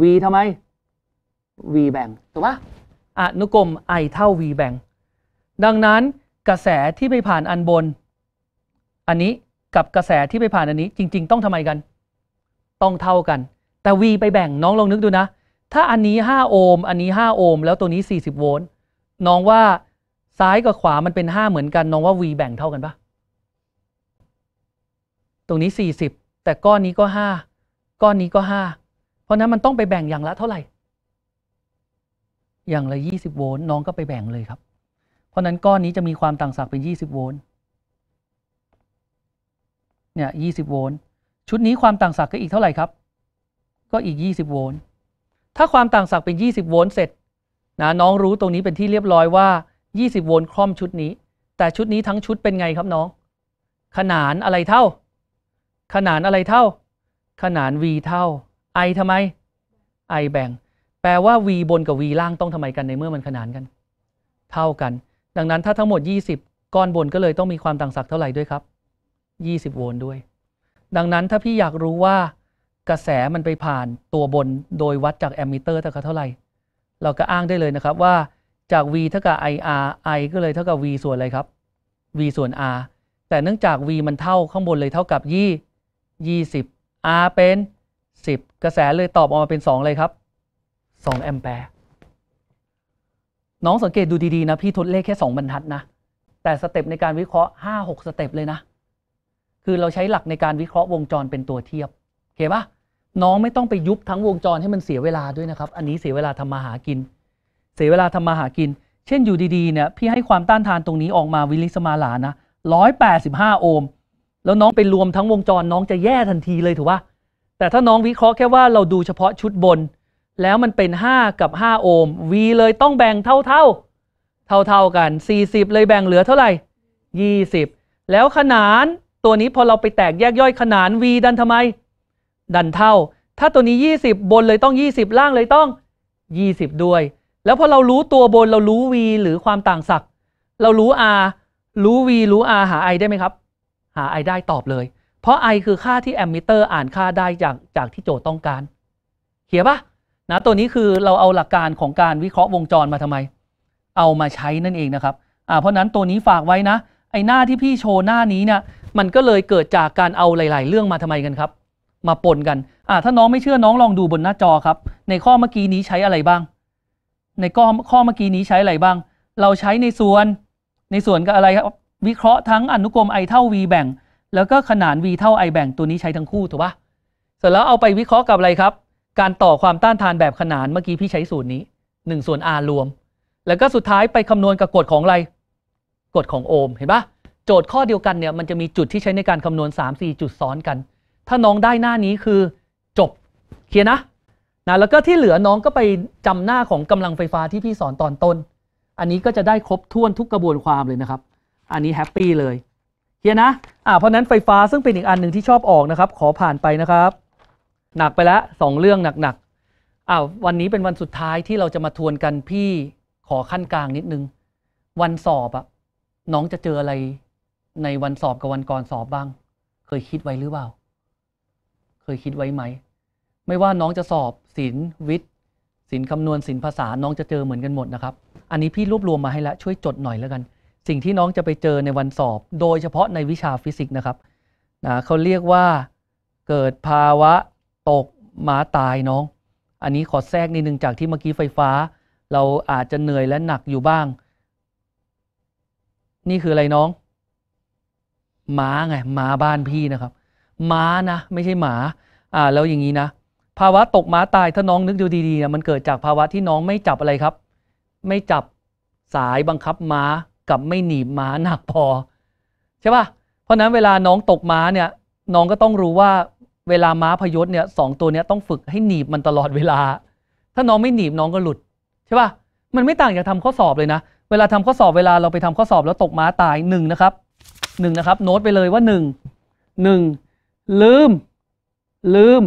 v ทำไม v แบ่ง ถูกปะอนุกรม i เท่า v แบ่ง ดังนั้นกระแสที่ไปผ่านอันบน อันนี้กับกระแสที่ไปผ่านอันนี้จริงๆ ต้องทำไมกัน ต้องเท่ากัน แต่ V ไปแบ่งน้องลองนึกดูนะ ถ้าอันนี้ 5 โอห์มอันนี้ 5 โอห์มแล้วตัวนี้ 40โวลต์น้องว่าซ้ายกับขวามันเป็น 5 เหมือนกัน น้องว่า V แบ่งเท่ากันปะตรงนี้ 40แต่ก้อนนี้ก็ 5 ก้อนนี้ก็ 5 เพราะนั้นมันต้องไปแบ่งอย่างละเท่าไหร่ อย่างละ20โวลต์น้องก็ไปแบ่งเลยครับ เพราะนั้นก้อนนี้จะมีความต่างศักย์เป็น20โวลต์เนี่ย 20 โวลต์ ชุดนี้ความต่างศักย์ก็อีกเท่าไหร่ครับ ก็อีก 20 โวลต์ ถ้าความต่างศักย์เป็น 20 โวลต์ เสร็จนะน้องรู้ตรงนี้เป็นที่เรียบร้อยว่า 20 โวลต์คล่อมชุดนี้ แต่ชุดนี้ทั้งชุดเป็นไงครับน้อง ขนานอะไรเท่า ขนานอะไรเท่า ขนาน v เท่า i ทำไม i แบ่ง แปลว่า v บนกับ v ล่างต้องทำไมกันในเมื่อมันขนานกัน เท่ากัน ดังนั้นถ้าทั้งหมด 20 ก้อนบนก็เลยต้องมีความต่างศักย์เท่าไหร่ด้วยครับ20 โวลต์ด้วย ดังนั้นถ้าพี่อยากรู้ว่ากระแสมันไปผ่านตัวบนโดยวัดจากแอมมิเตอร์เท่ากับเท่าไหร่ เราก็อ้างได้เลยนะครับว่าจาก v เท่ากับ IR I ก็เลยเท่ากับ v ส่วนอะไรครับ v ส่วน r แต่เนื่องจาก v มันเท่าข้างบนเลยเท่ากับยี่20 r เป็น 10 กระแสเลยตอบออกมาเป็น 2 เลยครับ2แอมแปร์น้องสังเกตดูดีๆนะพี่ทดเลขแค่ 2 บรรทัดนะแต่สเต็ปในการวิเคราะห์ 5-6 สเต็ปเลยนะคือเราใช้หลักในการวิเคราะห์วงจรเป็นตัวเทียบ เข้าใจปะน้องไม่ต้องไปยุบทั้งวงจรให้มันเสียเวลาด้วยนะครับ อันนี้เสียเวลาทำมาหากิน เสียเวลาทำมาหากิน เช่นอยู่ดีๆเนี่ย พี่ให้ความต้านทานตรงนี้ออกมาวิลิสมาลานะร้อยแปดสิบห้าโอห์ม แล้วน้องไปรวมทั้งวงจรน้องจะแย่ทันทีเลยถูกปะแต่ถ้าน้องวิเคราะห์แค่ว่าเราดูเฉพาะชุดบน แล้วมันเป็น 5 กับ5 โอห์ม V เลยต้องแบ่งเท่าเท่าเท่าเท่ากัน 40 เลยแบ่งเหลือเท่าไหร่20แล้วขนานตัวนี้พอเราไปแตกแยกย่อยขนาน v ดันทำไม ดันเท่า ถ้าตัวนี้ 20 บนเลยต้อง 20 ล่างเลยต้อง 20 ด้วย แล้วพอเรารู้ตัวบนเรารู้ v หรือความต่างศักย์เรารู้ r รู้ v รู้ r หา i ได้ไหมครับ หา i ได้ตอบเลย เพราะ i คือค่าที่แอมมิเตอร์อ่านค่าได้จากจากที่โจทย์ต้องการ เขียนปะนะตัวนี้คือเราเอาหลักการของการวิเคราะห์วงจรมาทำไม เอามาใช้นั่นเองนะครับเพราะนั้นตัวนี้ฝากไว้นะไอ้หน้าที่พี่โชว์หน้านี้เนี่ยมันก็เลยเกิดจากการเอาหลาย ๆ เรื่องมาทำไมกันครับ มาปนกันอ่าถ้าน้องไม่เชื่อน้องลองดูบนหน้าจอครับ ในข้อเมื่อกี้นี้ใช้อะไรบ้าง ในข้อข้อเมื่อกี้นี้ใช้อะไรบ้าง เราใช้ในส่วนในส่วนกับอะไรครับวิเคราะห์ทั้งอนุกรม i เท่า v แบ่ง แล้วก็ขนาน v เท่า i แบ่งตัวนี้ใช้ทั้งคู่ถูกปะเสร็จแล้วเอาไปวิเคราะห์กับอะไรครับ การต่อความต้านทานแบบขนานเมื่อกี้พี่ใช้สูตรนี้ 1 ส่วน r รวม แล้วก็สุดท้ายไปคำนวณกับกฎของอะไรกฎของโอห์มเห็นปะโจทย์ข้อเดียวกันเนี่ยมันจะมีจุดที่ใช้ในการคำนวณ 3 4 จุดซ้อนกัน ถ้าน้องได้หน้านี้คือจบ เคลียร์นะนะ แล้วก็ที่เหลือน้องก็ไปจำหน้าของกำลังไฟฟ้าที่พี่สอนตอนต้น อันนี้ก็จะได้ครบถ้วนทุกกระบวนความเลยนะครับ อันนี้แฮปปี้เลย เคลียร์นะอ่าเพราะนั้นไฟฟ้าซึ่งเป็นอีกอันหนึ่งที่ชอบออกนะครับ ขอผ่านไปนะครับ หนักไปแล้วงเรื่องหนักๆอ้าววันนี้เป็นวันสุดท้ายที่เราจะมาทวนกันพี่ขอขั้นกลางนิดนึงวันสอบอะน้องจะเจออะไรในวันสอบกับวันก่อนสอบบ้าง เคยคิดไว้หรือเปล่า เคยคิดไว้ไหม ไม่ว่าน้องจะสอบศิลวิทย์ ศิลคำนวณศิลภาษา น้องจะเจอเหมือนกันหมดนะครับ อันนี้พี่รวบรวมมาให้แล้วช่วยจดหน่อยแล้วกัน สิ่งที่น้องจะไปเจอในวันสอบ โดยเฉพาะในวิชาฟิสิกส์นะครับนะเขาเรียกว่า เกิดภาวะตกหมาตายน้อง อันนี้ขอแทรกนิดนึงจากที่เมื่อกี้ไฟฟ้า เราอาจจะเหนื่อยและหนักอยู่บ้างนี่คืออะไรน้อง ม้าไงม้าบ้านพี่นะครับ ม้านะ ไม่ใช่หมาอ่าแล้วอย่างนี้นะภาวะตกม้าตายถ้าน้องนึกดูดีๆนะมันเกิดจากภาวะที่น้องไม่จับอะไรครับ ไม่จับสายบังคับม้ากับไม่หนีบม้าหนักพอ ใช่ป่ะเพราะนั้นเวลาน้องตกม้าเนี่ย น้องก็ต้องรู้ว่าเวลาม้าพยศเนี่ยสองตัวเนี้ยต้องฝึกให้หนีบมันตลอดเวลา ถ้าน้องไม่หนีบน้องก็หลุดใช่ป่ะมันไม่ต่างจากทำข้อสอบเลยนะเวลาทำข้อสอบเวลาเราไปทำข้อสอบแล้วตกม้าตายหนึ่งนะครับหนึ่งนะครับ โน้ตไปเลยว่าหนึ่งหนึ่งลืมลืม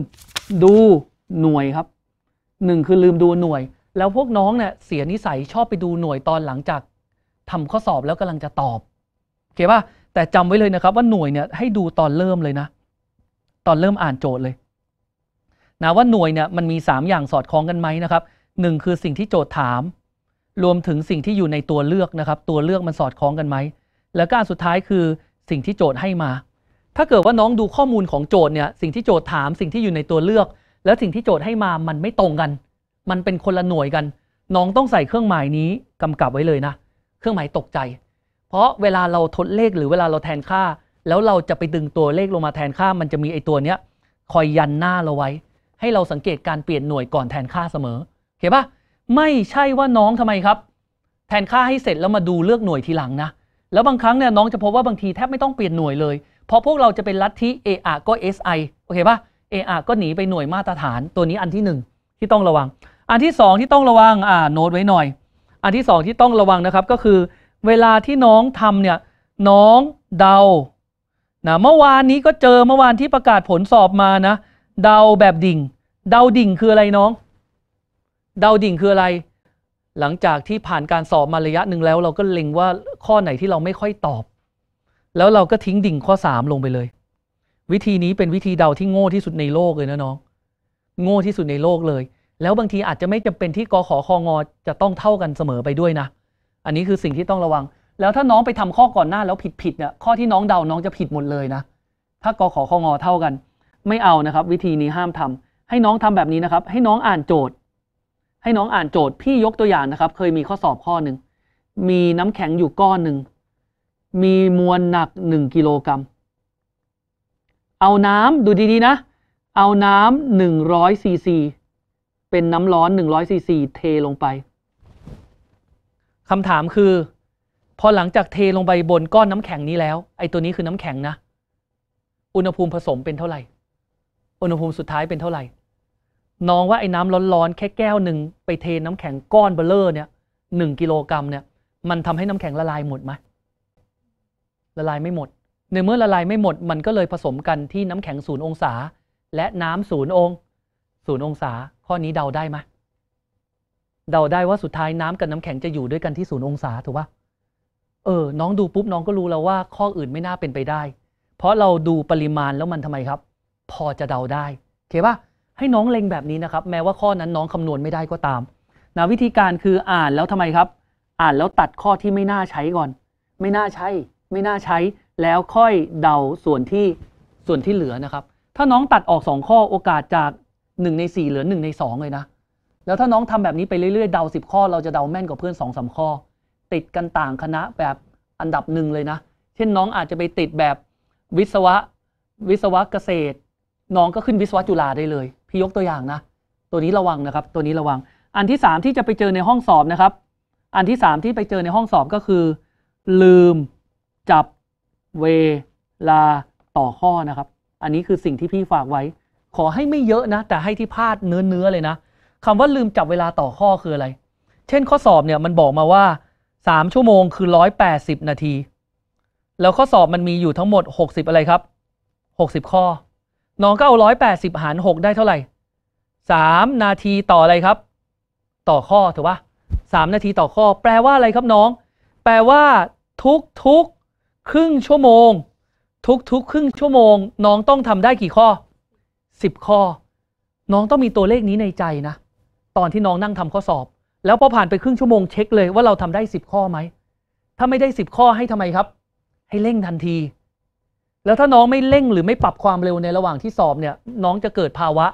ดูหน่วยครับหนึ่งคือลืมดูหน่วย แล้วพวกน้องเนี่ยเสียนิสัยชอบไปดูหน่วยตอนหลังจาก ทำข้อสอบแล้วกำลังจะตอบโอเคป่ะแต่จำไว้เลยนะครับ ว่าหน่วยเนี่ย ให้ดูตอนเริ่มเลยนะ ตอนเริ่มอ่านโจทย์เลยนะว่าหน่วยเนี่ยมันมี 3 อย่างสอดคล้องกันไหมนะครับงคือสิ่งที่โจทย์ถามรวมถึงสิ่งที่อยู่ในตัวเลือกนะครับตัวเลือกมันสอดคล้องกันไหม แล้วก็สุดท้ายคือสิ่งที่โจทย์ให้มา ถ้าเกิดว่าน้องดูข้อมูลของโจทย์เนี่ยสิ่งที่โจทย์ถาม สิ่งที่อยู่ในตัวเลือก แล้วสิ่งที่โจทย์ให้มามันไม่ตรงกัน มันเป็นคนละหน่วยกัน น้องต้องใส่เครื่องหมายนี้กำกับไว้เลยนะ เครื่องหมายตกใจ เพราะเวลาเราทดเลขหรือเวลาเราแทนค่า แล้วเราจะไปดึงตัวเลขลงมาแทนค่า มันจะมีไอตัวเนี้ย คอยยันหน้าเราไว้ ให้เราสังเกตการเปลี่ยนหน่วยก่อนแทนค่าเสมอเข้าปะไม่ใช่ว่าน้องทำไมครับ แทนค่าให้เสร็จแล้วมาดูเลือกหน่วยทีหลังนะแล้วบางครั้งเนี่ยน้องจะพบว่าบางทีแทบไม่ต้องเปลี่ยนหน่วยเลยเพราะพวกเราจะเป็นลัทธิ AR ก็ SI โอเคปะ่ะ AR ก็หนีไปหน่วยมาตรฐานตัวนี้อันที่ 1 ที่ต้องระวัง อันที่ 2 ที่ต้องระวังอ่าโน้ตไว้หน่อย อันที่ 2 ที่ต้องระวังนะครับ ก็คือ เวลาที่น้องทำเนี่ยน้องเดานะเมื่อวานนี้ก็เจอเมื่อวานที่ประกาศผลสอบมานะเดาแบบดิ่ง เดาดิ่งคืออะไรน้องดาวดิ่งคืออะไร หลังจากที่ผ่านการสอบมาระยะหนึ่งแล้ว เราก็เล็งว่าข้อไหนที่เราไม่ค่อยตอบ แล้วเราก็ทิ้งดิ่งข้อ3ลงไปเลย วิธีนี้เป็นวิธีเดาที่โง่ที่สุดในโลกเลยนะน้อง โง่ที่สุดในโลกเลย แล้วบางทีอาจจะไม่จำเป็นที่กขอคองอจะต้องเท่ากันเสมอไปด้วยนะ อันนี้คือสิ่งที่ต้องระวัง แล้วถ้าน้องไปทำข้อก่อนหน้าแล้วผิดผิดเนี่ย ข้อที่น้องเดา น้องจะผิดหมดเลยนะ ถ้ากขอคองอเท่ากัน ไม่เอานะครับ วิธีนี้ห้ามทำ ให้น้องทำแบบนี้นะครับ ให้น้องอ่านโจทย์ให้น้องอ่านโจทย์พี่ยกตัวอย่างนะครับ เคยมีข้อสอบข้อหนึ่งมีน้ำแข็งอยู่ก้อนหนึ่งมีมวลหนักหนึ่งกิโลกรัมเอาน้ำดูดีๆนะ เอาน้ำหนึ่งร้อยซีซีเป็นน้ำร้อนหนึ่งร้อยซีซีเทลงไปคำถามคือ พอหลังจากเทลงไปบนก้อนน้ำแข็งนี้แล้ว ไอ้ตัวนี้คือน้ำแข็งนะ อุณหภูมิผสมเป็นเท่าไหร่ อุณหภูมิสุดท้ายเป็นเท่าไหร่น้องว่าไอ้น้ำร้อนๆแค่แก้วหนึ่งไปเทน้ำแข็งก้อนเบลเลอร์ เนี่ยหนึ่งกิโลกรัมเนี่ย มันทำให้น้ำแข็งละลายหมดไหมละลายไม่หมด ในเมื่อละลายไม่หมด มันก็เลยผสมกันที่น้ำแข็งศูนย์องศา และน้ำศูนย์องศูนย์องศา ข้อนี้เดาได้ไหมเดาได้ว่าสุดท้ายน้ำกับน้ำแข็งจะอยู่ด้วยกันที่ศูนย์องศาถูกปะเออน้องดูปุ๊บน้องก็รู้แล้วว่า ข้ออื่นไม่น่าเป็นไปได้ เพราะเราดูปริมาณแล้วมันทำไมครับ พอจะเดาได้เข้าปะให้น้องเล็งแบบนี้นะครับ แม้ว่าข้อนั้นน้องคำนวณไม่ได้ก็ตามนะวิธีการคืออ่านแล้วทำไมครับ อ่านแล้วตัดข้อที่ไม่น่าใช้ก่อน ไม่น่าใช้ ไม่น่าใช้ แล้วค่อยเดาส่วนที่ส่วนที่เหลือนะครับ ถ้าน้องตัดออก2ข้อโอกาสจาก1ใน4 เหลือ1ใน 2 เลยนะ แล้วถ้าน้องทำแบบนี้ ไปเรื่อยๆ เดา 10 ข้อ เราจะเดาแม่นกว่าเพื่อน2อสข้อ ติดกันต่างคณะแบบอันดับหนึ่งเลยนะเช่นน้องอาจจะไปติดแบบวิศวะวิศวะเกษตร น้องก็ขึ้นวิศวะจุฬาได้เลยพี่ยกตัวอย่างนะ ตัวนี้ระวังนะครับ ตัวนี้ระวัง อันที่3ที่จะไปเจอในห้องสอบนะครับ อันที่ 3 ที่ไปเจอในห้องสอบก็คือ ลืมจับเวลาต่อข้อนะครับ อันนี้คือสิ่งที่พี่ฝากไว้ ขอให้ไม่เยอะนะ แต่ให้ที่พลาดเนื้อเนื้อเลยนะคำว่าลืมจับเวลาต่อข้อคืออะไร เช่นข้อสอบเนี่ยมันบอกมาว่า 3 ชั่วโมง คือ 180นาที แล้วข้อสอบมันมีอยู่ทั้งหมด60อะไรครับ60ข้อน้องก็เอาร้อยแปดสิบหารหกได้เท่าไหร่สามนาทีต่ออะไรครับ ต่อข้อถือว่าสามนาทีต่อข้อ แปลว่าอะไรครับน้อง แปลว่าทุกทุกครึ่งชั่วโมง ทุกทุกครึ่งชั่วโมงน้องต้องทำได้กี่ข้อสิบข้อน้องต้องมีตัวเลขนี้ในใจนะ ตอนที่น้องนั่งทำข้อสอบ แล้วพอผ่านไปครึ่งชั่วโมงเช็คเลย ว่าเราทำได้สิบข้อไหมถ้าไม่ได้สิบข้อให้ทำไมครับ ให้เร่งทันทีแล้วถ้าน้องไม่เร่งหรือไม่ปรับความเร็วในระหว่างที่สอบเนี่ย น้องจะเกิดภาวะ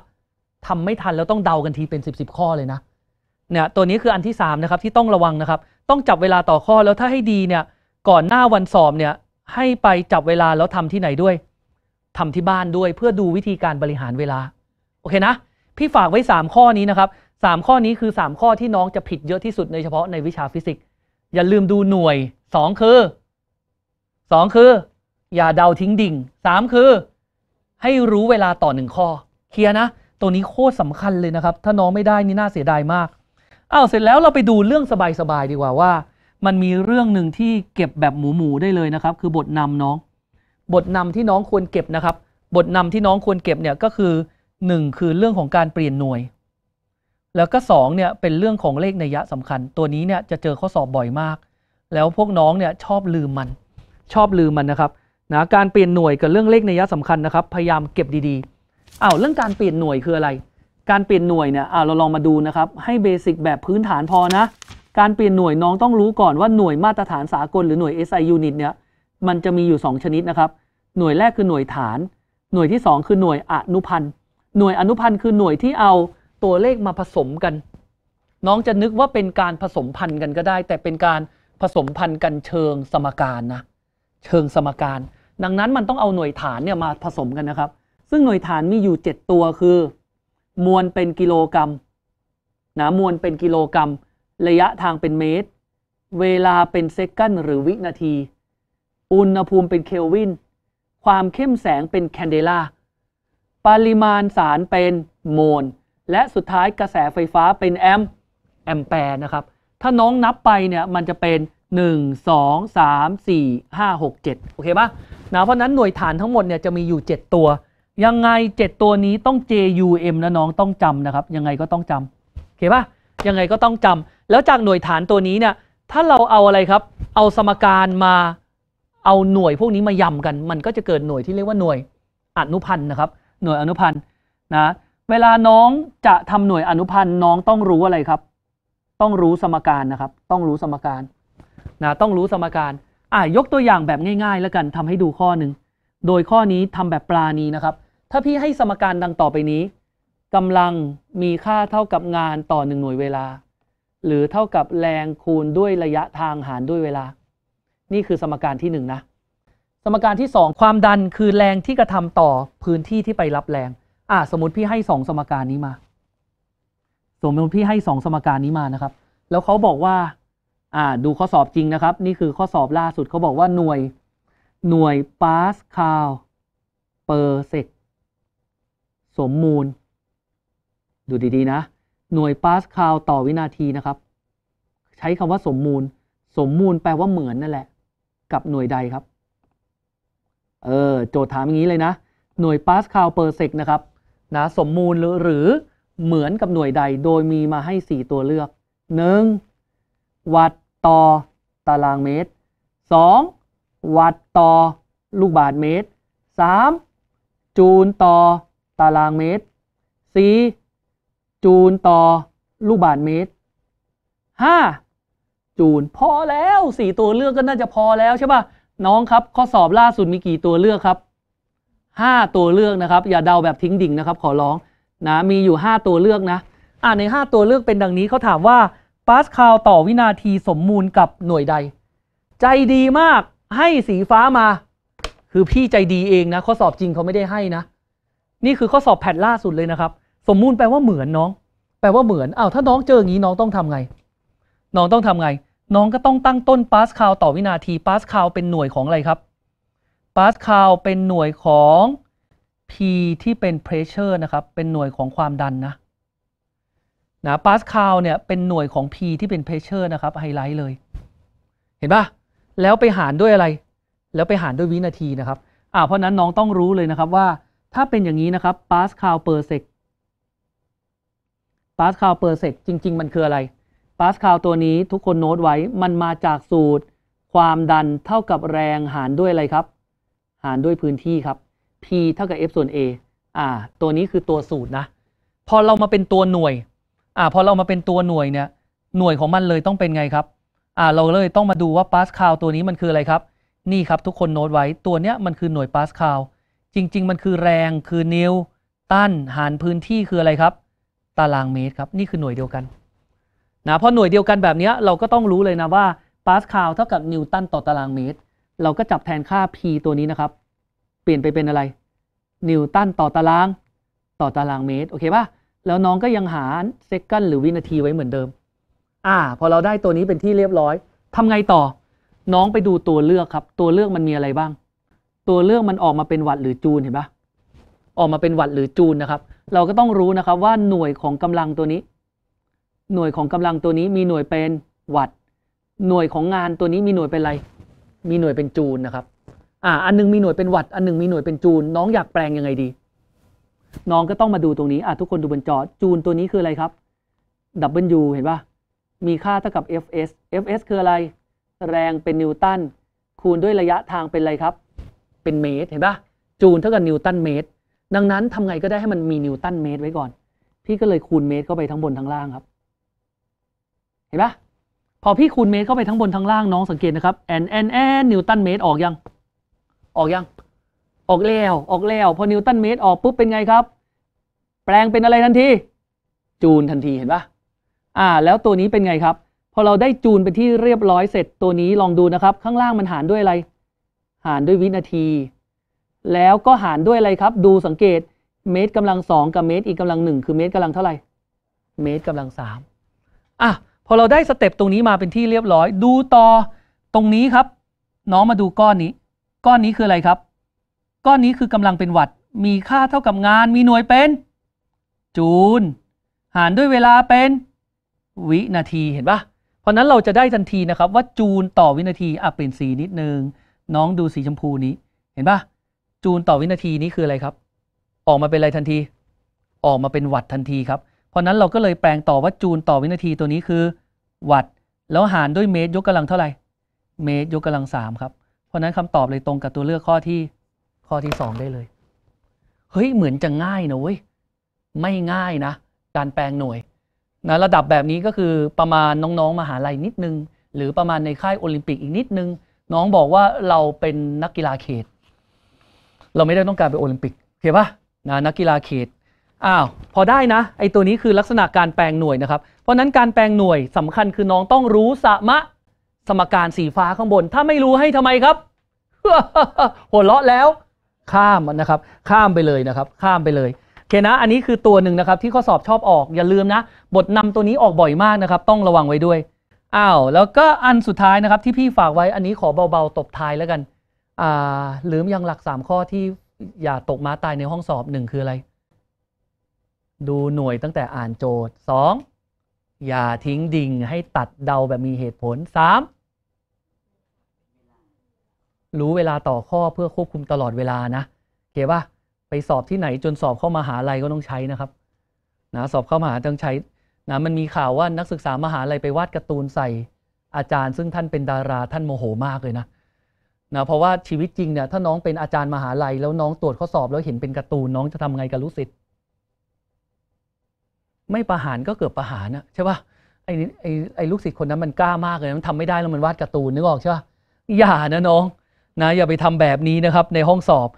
ทำไม่ทันแล้วต้องเดากันทีเป็น10บสข้อเลยนะเนี่ยตัวนี้คืออันที่3นะครับ ที่ต้องระวังนะครับ ต้องจับเวลาต่อข้อแล้วถ้าให้ดีเนี่ยก่อนหน้าวันสอบเนี่ย ให้ไปจับเวลาแล้วทำที่ไหนด้วย ทำที่บ้านด้วยเพื่อดูวิธีการบริหารเวลา โอเคนะพี่ฝากไว้3ข้อนี้นะครับ3ข้อนี้คือ3ข้อที่น้องจะผิดเยอะที่สุดในเฉพาะในวิชาฟิสิกส์อย่าลืมดูหน่วย2คือ2คืออย่าเดาทิ้งดิ่ง3คือให้รู้เวลาต่อหนึ่งข้อ เคลียร์นะ ตัวนี้โคตรสำคัญเลยนะครับ ถ้าน้องไม่ได้นี่น่าเสียดายมากอ้าวเสร็จแล้วเราไปดูเรื่องสบายๆดีกว่าว่า มันมีเรื่องหนึ่งที่เก็บแบบหมู ๆได้เลยนะครับ คือบทนำน้อง บทนำที่น้องควรเก็บนะครับ บทนำที่น้องควรเก็บเนี่ยก็คือ 1 คือเรื่องของการเปลี่ยนหน่วย แล้วก็2เนี่ยเป็นเรื่องของเลขในยยะสำคัญ ตัวนี้เนี่ยจะเจอข้อสอบบ่อยมาก แล้วพวกน้องเนี่ยชอบลืมมัน ชอบลืมมันนะครับนะการเปลี่ยนหน่วยกับเรื่องเลขในยะสำคัญนะครับ พยายามเก็บดีๆอ้าวเรื่องการเปลี่ยนหน่วยคืออะไร การเปลี่ยนหน่วยเนี่ยอ้าวเราลองมาดูนะครับ ให้เบสิกแบบพื้นฐานพอนะ การเปลี่ยนหน่วยน้องต้องรู้ก่อนว่าหน่วยมาตรฐานสากล หรือหน่วย SI unit เนี่ยมันจะมีอยู่ 2 ชนิดนะครับ หน่วยแรกคือหน่วยฐาน หน่วยที่ 2 คือหน่วยอนุพันธ์ หน่วยอนุพันธ์คือหน่วยที่เอาตัวเลขมาผสมกัน น้องจะนึกว่าเป็นการผสมพันธ์กันก็ได้ แต่เป็นการผสมพันธ์กันเชิงสมการนะเชิงสมการดังนั้นมันต้องเอาหน่วยฐานเนี่ยมาผสมกันนะครับ ซึ่งหน่วยฐานมีอยู่ 7 ตัวคือ มวลเป็นกิโลกรัมนะมวลเป็นกิโลกรัม ระยะทางเป็นเมตร เวลาเป็นเซกันหรือวินาที อุณหภูมิเป็นเคลวิน ความเข้มแสงเป็นแคนเดลาปริมาณสารเป็นโมล และสุดท้ายกระแสไฟฟ้าเป็นแอมแอมแปร์นะครับ ถ้าน้องนับไปเนี่ยมันจะเป็น 1 2 3 4 5 6 7โอเคปะนะเพราะนั้นหน่วยฐานทั้งหมดเนี่ยจะมีอยู่ 7 ตัว ยังไง7 ตัวนี้ต้อง JUM นะน้องต้องจำนะครับ ยังไงก็ต้องจำโอเคปะยังไงก็ต้องจำแล้วจากหน่วยฐานตัวนี้เนี่ยถ้าเราเอาอะไรครับ เอาสมการมาเอาหน่วยพวกนี้มายำกัน มันก็จะเกิดหน่วยที่เรียกว่าหน่วยอนุพันธ์นะครับ หน่วยอนุพันธ์นะเวลาน้องจะทำหน่วยอนุพันธ์น้องต้องรู้อะไรครับ ต้องรู้สมการนะครับ ต้องรู้สมการนะต้องรู้สมการอ่ะยกตัวอย่างแบบง่าย ๆ แล้วกันทำให้ดูข้อหนึ่งโดยข้อนี้ทำแบบปลานี้นะครับ ถ้าพี่ให้สมการดังต่อไปนี้ กำลังมีค่าเท่ากับงานต่อหนึ่งหน่วยเวลา หรือเท่ากับแรงคูณด้วยระยะทางหารด้วยเวลา นี่คือสมการที่1นนะสมการที่ 2 ความดันคือแรงที่กระทำต่อพื้นที่ที่ไปรับแรงอ่ะสมมติพี่ให้ 2สมการนี้มา สมมติพี่ให้2สมการนี้มานะครับ แล้วเขาบอกว่าอ่าดูข้อสอบจริงนะครับ นี่คือข้อสอบล่าสุดเขาบอกว่าหน่วยหน่วยปาสคาลเปอร์เซกสมมูลดูดีๆนะหน่วยปาสคาลต่อวินาทีนะครับ ใช้คำว่าสมมูล สมมูลแปลว่าเหมือนนั่นแหละ กับหน่วยใดครับเออโจทย์ถามอย่างนี้เลยนะ หน่วยปาสคาลเปอร์เซกนะครับนะสมมูลหรือหรือ เหมือนกับหน่วยใดโดยมีมาให้ 4 ตัวเลือก 1. วัตต่อตารางเมตร 2. วัดต่อลูกบาทเมตร 3. จูลต่อตารางเมตร 4. จูลต่อลูกบาทเมตร 5. จูลพอแล้ว4ตัวเลือกก็น่าจะพอแล้วใช่ป่ะน้องครับ ข้อสอบล่าสุดมีกี่ตัวเลือกครับ 5 ตัวเลือกนะครับ อย่าเดาแบบทิ้งดิ่งนะครับ ขอร้อง นะมีอยู่ 5 ตัวเลือกนะ อ่าใน 5 ตัวเลือกเป็นดังนี้เขาถามว่าาสคาวต่อวินาทีสมมูลกับหน่วยใด ใจดีมาก ให้สีฟ้ามา คือพี่ใจดีเองนะข้อสอบจริงเขาไม่ได้ให้นะ นี่คือข้อสอบแผ่นล่าสุดเลยนะครับ สมมูลแปลว่าเหมือนน้อง แปลว่าเหมือนอ้าวถ้าน้องเจออย่างนี้น้องต้องทำไงน้องต้องทำไง น้องก็ต้องตั้งต้นปาสคาวต่อวินาทีปาสคาวเป็นหน่วยของอะไรครับปาสคาวเป็นหน่วยของ P ที่เป็น pressure นะครับ เป็นหน่วยของความดันนะนะปาสคาลเนี่ยเป็นหน่วยของ p ที่เป็นเพรสเชอร์นะครับไฮไลท์เลย เห็นปะแล้วไปหารด้วยอะไร แล้วไปหารด้วยวินาทีนะครับอ่าเพราะนั้นน้องต้องรู้เลยนะครับว่าถ้าเป็นอย่างนี้นะครับปาสคาลเปอร์เซกปาสคาลเปอร์เซกจริงๆมันคืออะไรปาสคาลตัวนี้ทุกคนโน้ตไว้มันมาจากสูตร ความดันเท่ากับแรงหารด้วยอะไรครับ หารด้วยพื้นที่ครับ p เท่ากับ f ส่วน a อ่า ตัวนี้คือตัวสูตรนะพอเรามาเป็นตัวหน่วยอ่าพอเรามาเป็นตัวหน่วยเนี่ยหน่วยของมันเลยต้องเป็นไงครับ อ่าเราเลยต้องมาดูว่าปาสคาลตัวนี้มันคืออะไรครับ นี่ครับทุกคนโน้ตไว้ตัวเนี้ยมันคือหน่วยปาสคาลจริง ๆ มันคือแรงคือนิวตันหารพื้นที่คืออะไรครับ ตารางเมตรครับ นี่คือหน่วยเดียวกันนะพอหน่วยเดียวกันแบบนี้เราก็ต้องรู้เลยนะว่าปาสคาลเท่ากับนิวตันต่อตารางเมตร เราก็จับแทนค่า p ตัวนี้นะครับ เปลี่ยนไปเป็นอะไร นิวตันต่อตาราง ต่อตารางเมตรโอเคปะ่ะแล้วน้องก็ยังหาเซกันหรือวินาทีไว้เหมือนเดิม อ่า พอเราได้ตัวนี้เป็นที่เรียบร้อย ทำไงต่อ น้องไปดูตัวเลือกครับ ตัวเลือกมันมีอะไรบ้าง ตัวเลือกมันออกมาเป็นวัตหรือจูลเห็นปะออกมาเป็นวัตหรือจูลนะครับ เราก็ต้องรู้นะครับ ว่าหน่วยของกำลังตัวนี้ หน่วยของกำลังตัวนี้มีหน่วยเป็นวัตหน่วยของงานตัวนี้มีหน่วยเป็นอะไร มีหน่วยเป็นจูลนะครับอ่าอันนึงมีหน่วยเป็นวัตอันนึงมีหน่วยเป็นจูลน้องอยากแปลงยังไงดีน้องก็ต้องมาดูตรงนี้อ่ะทุกคนดูบนจอ จูนตัวนี้คืออะไรครับ W เห็นปะมีค่าเท่ากับ Fs Fs คืออะไร แรงเป็นนิวตัน คูณด้วยระยะทางเป็นอะไรครับ เป็นเมตร เห็นปะจูนเท่ากับนิวตันเมตร ดังนั้นทำไงก็ได้ให้มันมีนิวตันเมตรไว้ก่อน พี่ก็เลยคูณเมตรเข้าไปทั้งบนทั้งล่างครับ เห็นปะพอพี่คูณเมตรเข้าไปทั้งบนทั้งล่างน้องสังเกตนะครับ n n n นิวตันเมตรออกยัง ออกยังออกแล้วออกแล้วพอนิวตันเมตรออกปุ๊บเป็นไงครับ แปลงเป็นอะไรทันทีจูนทันทีเห็นปะอ่า แล้วตัวนี้เป็นไงครับ พอเราได้จูนไปที่เรียบร้อยเสร็จตัวนี้ลองดูนะครับข้างล่างมันหารด้วยอะไร หารด้วยวินาที แล้วก็หารด้วยอะไรครับ ดูสังเกตเมตรกำลังสองกับเมตรอีกกำลังหนึ่งคือเมตรกำลังเท่าไหร่เมตรกำลังสามอ่ะพอเราได้สเต็ปตรงนี้มาเป็นที่เรียบร้อย ดูต่อ ตรงนี้ครับ น้องมาดูก้อนนี้ ก้อนนี้คืออะไรครับก้อนนี้คือกำลังเป็น วัตต์มีค่าเท่ากับงาน มีหน่วยเป็นจูล หารด้วยเวลาเป็น วินาทีเห็นปะเพราะนั้นเราจะได้ทันทีนะครับ ว่าจูลต่อวินาทีอ่ะเปลี่ยนสีนิดนึงน้องดูสีชมพูนี้ เห็นปะจูลต่อวินาทีนี้คืออะไรครับ ออกมาเป็นอะไรทันที ออกมาเป็นวัตต์ทันทีครับเพราะนั้นเราก็เลยแปลงต่อว่าจูลต่อวินาทีตัวนี้คือวัตต์แล้วหารด้วยเมตรยกกำลังเท่าไหร่ เมตรยกกำลังสามครับเพราะนั้นคำตอบเลยตรงกับตัวเลือกข้อที่ข้อที่สองได้เลย เฮ้ย เหมือนจะง่ายนะเว้ย ไม่ง่ายนะ การแปลงหน่วยนะระดับแบบนี้ก็คือ ประมาณน้องๆมหาลัยนิดนึง หรือประมาณในค่ายโอลิมปิกอีกนิดนึง น้องบอกว่าเราเป็นนักกีฬาเขต เราไม่ได้ต้องการไปโอลิมปิก เข้าปะนะนักกีฬาเขต อ้าว พอได้นะ ไอตัวนี้คือลักษณะการแปลงหน่วยนะครับ เพราะนั้นการแปลงหน่วยสำคัญคือน้องต้องรู้สมะสมการสีฟ้าข้างบน ถ้าไม่รู้ให้ทำไมครับ หัวเราะแล้วข้ามนะครับข้ามไปเลยนะครับ ข้ามไปเลยโอเคนะอันนี้คือตัวหนึ่งนะครับ ที่ข้อสอบชอบออก อย่าลืมนะบทนำตัวนี้ออกบ่อยมากนะครับ ต้องระวังไว้ด้วยอ้าวแล้วก็อันสุดท้ายนะครับ ที่พี่ฝากไว้อันนี้ขอเบา ๆตบท้ายแล้วกันอ่าลืมยังหลัก3ข้อที่อย่าตกม้าตายในห้องสอบหนึ่งคืออะไรดูหน่วยตั้งแต่อ่านโจทย์ 2. อย่าทิ้งดิ่งให้ตัดเดาแบบมีเหตุผล 3. รู้เวลาต่อข้อเพื่อควบคุมตลอดเวลานะเก๋ว่าไปสอบที่ไหนจนสอบเข้ามาหาลัยก็ต้องใช้นะครับ นะสอบเข้ามาหาต้องใช้นะมันมีข่าวว่านักศึกษามหาลัยไปวาดการ์ตูนใส่ อาจารย์ซึ่งท่านเป็นดาราท่านโมโหมากเลยนะ นะเพราะว่าชีวิตจริงเนี่ย ถ้าน้องเป็นอาจารย์มหาลัย แล้วน้องตรวจข้อสอบ แล้วเห็นเป็นการ์ตูนน้องจะทำไงกับลูกศิษย์ไม่ประหารก็เกือบประหารนะใช่ป่ะไอ้ไอ้ไอ้ลูกศิษย์คนนั้นมันกล้ามากเลยมันทำไม่ได้แล้วมันวาดการ์ตูนนึกออกใช่ป่ะอย่านะน้องนะอย่าไปทำแบบนี้นะครับ ในห้องสอบ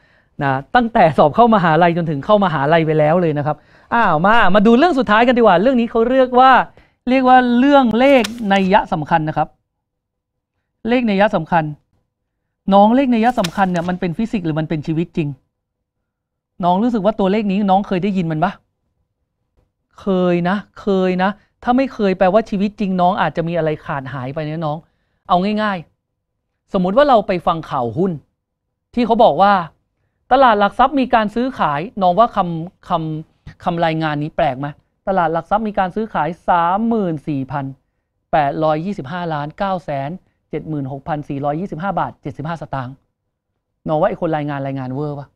นะตั้งแต่สอบเข้ามาหาลัยจนถึงเข้ามาหาลัยไปแล้วเลยนะครับอ้าวมา มาดูเรื่องสุดท้ายกันดีกว่า เรื่องนี้เขาเรียกว่า เรียกว่าเรื่องเลขในยะสำคัญนะครับ เลขในยะสำคัญ น้องเลขในยะสำคัญเนี่ยมันเป็นฟิสิกส์หรือมันเป็นชีวิตจริง น้องรู้สึกว่าตัวเลขนี้น้องเคยได้ยินมันปะเคยนะเคยนะถ้าไม่เคยแปลว่าชีวิตจริงน้องอาจจะมีอะไรขาดหายไปเนี่ยน้อง เอาง่าย ๆสมมุติว่าเราไปฟังข่าวหุ้นที่เขาบอกว่า ตลาดหลักทรัพย์มีการซื้อขายน้องว่าคำคำคำรายงานนี้แปลกไหมตลาดหลักทรัพย์มีการซื้อขาย 34,825ล้าน9 76,425 บาท 75 สตางค์น้องว่าไอ้คนรายงานรายงานเวอร์ปะ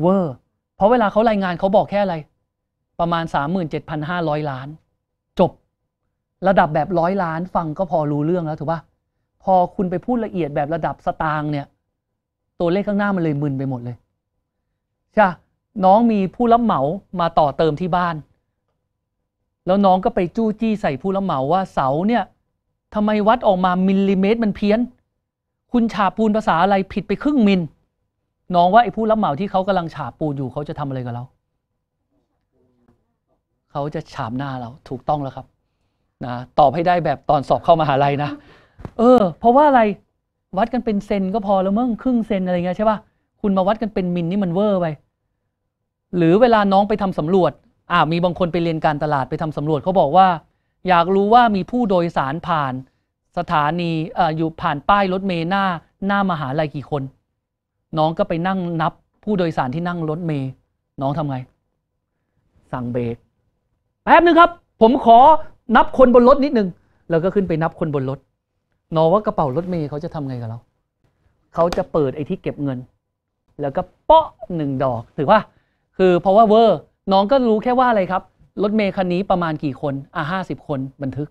เวอร์ เพราะเวลาเขารายงานเขาบอกแค่อะไร ประมาณ 37,500ล้านระดับแบบร้อยล้านฟังก็พอรู้เรื่องแล้วถูกปะพอคุณไปพูดละเอียดแบบระดับสตางค์เนี่ย ตัวเลขข้างหน้ามันเลยมึนไปหมดเลยใช่น้องมีผู้รับเหมามาต่อเติมที่บ้าน แล้วน้องก็ไปจู้จี้ใส่ผู้รับเหมาว่าเสาเนี่ยทำไมวัดออกมามิลลิเมตรมันเพี้ยน คุณฉาบปูนภาษาอะไรผิดไปครึ่งมิล น้องว่าไอ้ผู้รับเหมาที่เขากำลังฉาบปูนอยู่เขาจะทำอะไรกับเราเขาจะฉาบหน้าเราถูกต้องแล้วครับนะตอบให้ได้แบบตอนสอบเข้ามาหาลัยนะเออ เพราะว่าอะไร วัดกันเป็นเซนก็พอแล้วเมื่อครึ่งเซนอะไรเงี้ยใช่ป่ะคุณมาวัดกันเป็นมิลนี่มันเวอร์ไปหรือเวลาน้องไปทำสำรวจ อ่า มีบางคนไปเรียนการตลาดไปทำสำรวจเขาบอกว่า อยากรู้ว่ามีผู้โดยสารผ่าน สถานีอ่าอยู่ผ่านป้ายรถเมย์หน้า หน้ามหาลัยกี่คน น้องก็ไปนั่งนับ ผู้โดยสารที่นั่งรถเมย์น้องทำไง สั่งเบรกแป๊บนึงครับ ผมขอนับคนบนรถนิดนึงแล้วก็ขึ้นไปนับคนบนรถนอว่ากระเป๋ารถเมย์เขาจะทำไงกับเราเขาจะเปิดไอ้ที่เก็บเงิน แล้วก็เปาะหนึ่งดอกถือว่าคือเพราะว่าเวอร์น้องก็รู้แค่ว่าอะไรครับ รถเมย์คันนี้ประมาณกี่คน อ่ะห้าสิบคนบันทึก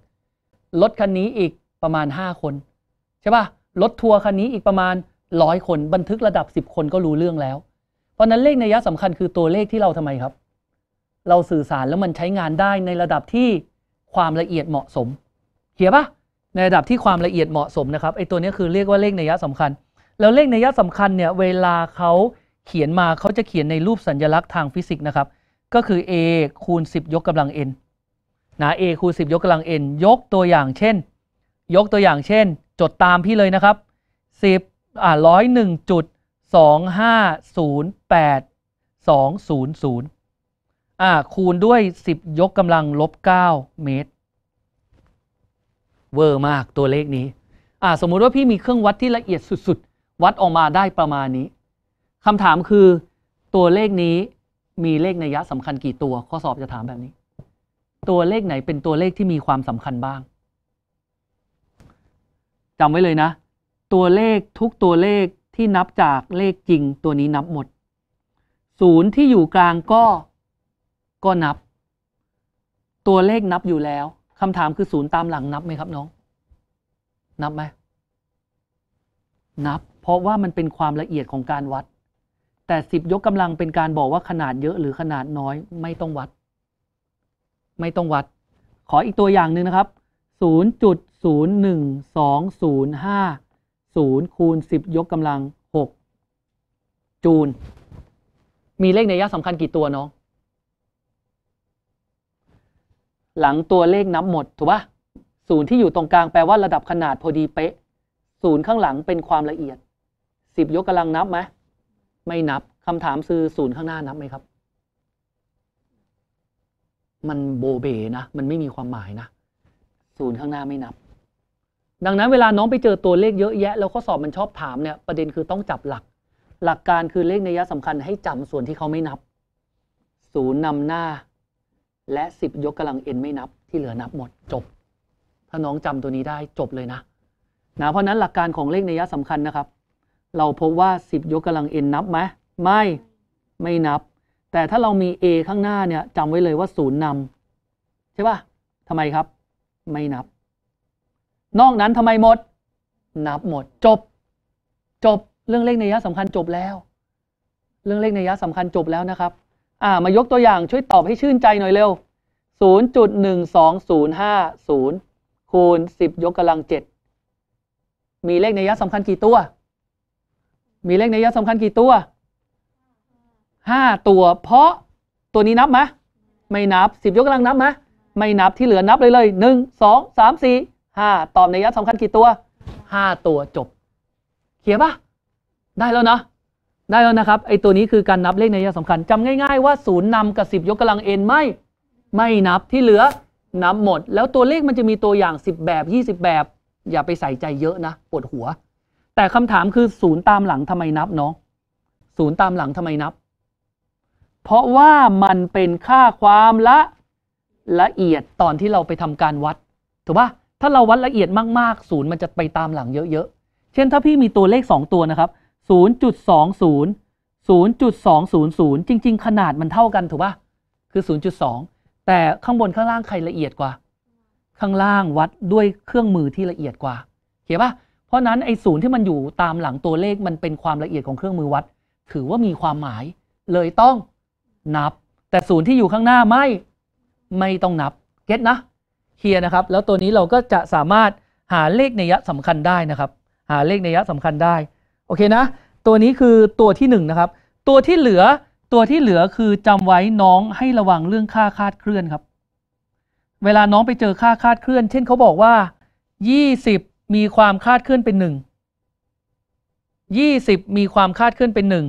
รถคันนี้อีกประมาณห้าคนใช่ป่ะรถทัวร์คันนี้อีกประมาณร้อยคนบันทึกระดับสิบคนก็รู้เรื่องแล้วเพราะนั้นเลขในยะสำคัญคือตัวเลขที่เราทำไมครับ เราสื่อสารแล้วมันใช้งานได้ในระดับที่ความละเอียดเหมาะสมเขียนปะในระดับที่ความละเอียดเหมาะสมนะครับไอ้ตัวนี้คือเรียกว่าเลขในยะสำคัญ แล้วเลขในยะสำคัญเนี่ยเวลาเขาเขียนมาเขาจะเขียนในรูปสัญลักษณ์ทางฟิสิกส์นะครับก็คือ a คูณ 10 ยกกำลัง n นะ a คูณ 10 ยกกำลัง n ยกตัวอย่างเช่น ยกตัวอย่างเช่น จดตามพี่เลยนะครับ 10อ่าร้อยหนึ่งจุดสองห้าศูนย์แปดสองศูนย์ศูนย์อ่าคูณด้วย 10 ยกกำลังลบ9เมตร เวอร์มากตัวเลขนี้อ่าสมมุติว่าพี่มีเครื่องวัดที่ละเอียดสุดๆวัดออกมาได้ประมาณนี้คำถามคือ ตัวเลขนี้มีเลขในยะสำคัญกี่ตัว ข้อสอบจะถามแบบนี้ ตัวเลขไหนเป็นตัวเลขที่มีความสำคัญบ้างจำไว้เลยนะ ตัวเลขทุกตัวเลขที่นับจากเลขจริงตัวนี้นับหมดศูนย์ที่อยู่กลางก็ก็นับตัวเลขนับอยู่แล้ว คำถามคือศูนย์ตามหลังนับไหมครับน้องนับไหมนับ เพราะว่ามันเป็นความละเอียดของการวัด แต่สิบยกกำลังเป็นการบอกว่าขนาดเยอะหรือขนาดน้อยไม่ต้องวัด ไม่ต้องวัด ขออีกตัวอย่างหนึ่งนะครับ0.01205 0คูณ10 ยกกำลัง6จูลมีเลขในยะสำคัญกี่ตัวน้องหลังตัวเลขนับหมดถูกปะศูนย์ที่อยู่ตรงกลางแปลว่าระดับขนาดพอดีเป๊ะ ศูนย์ข้างหลังเป็นความละเอียดสิบยกกำลังนับไหมไม่นับคำถามคือศูนย์ข้างหน้านับไหมครับ มันโบเบนะมันไม่มีความหมายนะ ศูนย์ข้างหน้าไม่นับ ดังนั้นเวลาน้องไปเจอตัวเลขเยอะแยะ แล้วข้อสอบมันชอบถามเนี่ยประเด็นคือต้องจับหลัก หลักการคือเลขในยะสำคัญให้จำส่วนที่เขาไม่นับ ศูนย์นำหน้าและ 10 ยกกำลังเอ็นไม่นับที่เหลือนับหมดจบ ถ้าน้องจำตัวนี้ได้จบเลยนะนะเพราะนั้นหลักการของเลขในยะสำคัญนะครับ เราพบว่า 10 ยกกำลังเอ็นนับไหมไม่ไม่นับ แต่ถ้าเรามี a ข้างหน้าเนี่ยจำไว้เลยว่าศูนย์นำใช่ปะทำไมครับ ไม่นับ นอกนั้นทำไมหมด นับหมดจบ จบเรื่องเลขในยะสำคัญจบแล้ว เรื่องเลขในยะสำคัญจบแล้วนะครับ่มายกตัวอย่างช่วยตอบให้ชื่นใจหน่อยเร็ว 0.12050คูณ10ยกกำลัง7มีเลขในยะสำคัญกี่ตัว มีเลขในยะสำคัญกี่ตัว 5 ตัวเพราะตัวนี้นับไหม ไม่นับ 10ยกกำลังนับไหม ไม่นับที่เหลือนับเลยเลย1 2 3 4 5ตอบในยะสำคัญกี่ตัว 5 ตัวจบ เขียนปะได้แล้วเนาะได้แล้วนะครับไอตัวนี้คือการนับเลขในยะสสำคัญจำง่ายๆว่าศูนย์นำกับสิบยกกำลังเอ็นไม่ ไม่นับที่เหลือนับหมด แล้วตัวเลขมันจะมีตัวอย่าง 10 แบบ 20 แบบ อย่าไปใส่ใจเยอะนะปวดหัว แต่คำถามคือศูนย์ตามหลังทำไมนับเนาะศูนย์ตามหลังทำไมนับ เพราะว่ามันเป็นค่าความละละเอียดตอนที่เราไปทำการวัดถูกปะถ้าเราวัดละเอียดมากๆศูนย์มันจะไปตามหลังเยอะๆ เช่นถ้าพี่มีตัวเลข2ตัวนะครับ0.20 0จริง ๆ ขนาดมันเท่ากันถูกปะคือ 0.2 แต่ข้างบนข้างล่างใครละเอียดกว่า ข้างล่างวัดด้วยเครื่องมือที่ละเอียดกว่าเขียนปะเพราะนั้นไอ้ศูนย์ที่มันอยู่ตามหลังตัวเลขมันเป็นความละเอียดของเครื่องมือวัด ถือว่ามีความหมายเลยต้องนับ แต่ศูนย์ที่อยู่ข้างหน้าไม่ไม่ต้องนับเก็ตนะเคลียร์นะครับแล้วตัวนี้เราก็จะสามารถหาเลขนัยสำคัญได้นะครับ หาเลขนัยสำคัญได้โอเคนะ ตัวนี้คือตัวที่1นนะครับตัวที่เหลือตัวที่เหลือคือจำไว้น้องให้ระวังเรื่องค่าคาดเคลื่อนครับ เวลาน้องไปเจอค่าคาดเคลื่อน เช่นเขาบอกว่า 20 มีความคาดเคลื่อนเป็น 1 20 มีความคาดเคลื่อนเป็น 1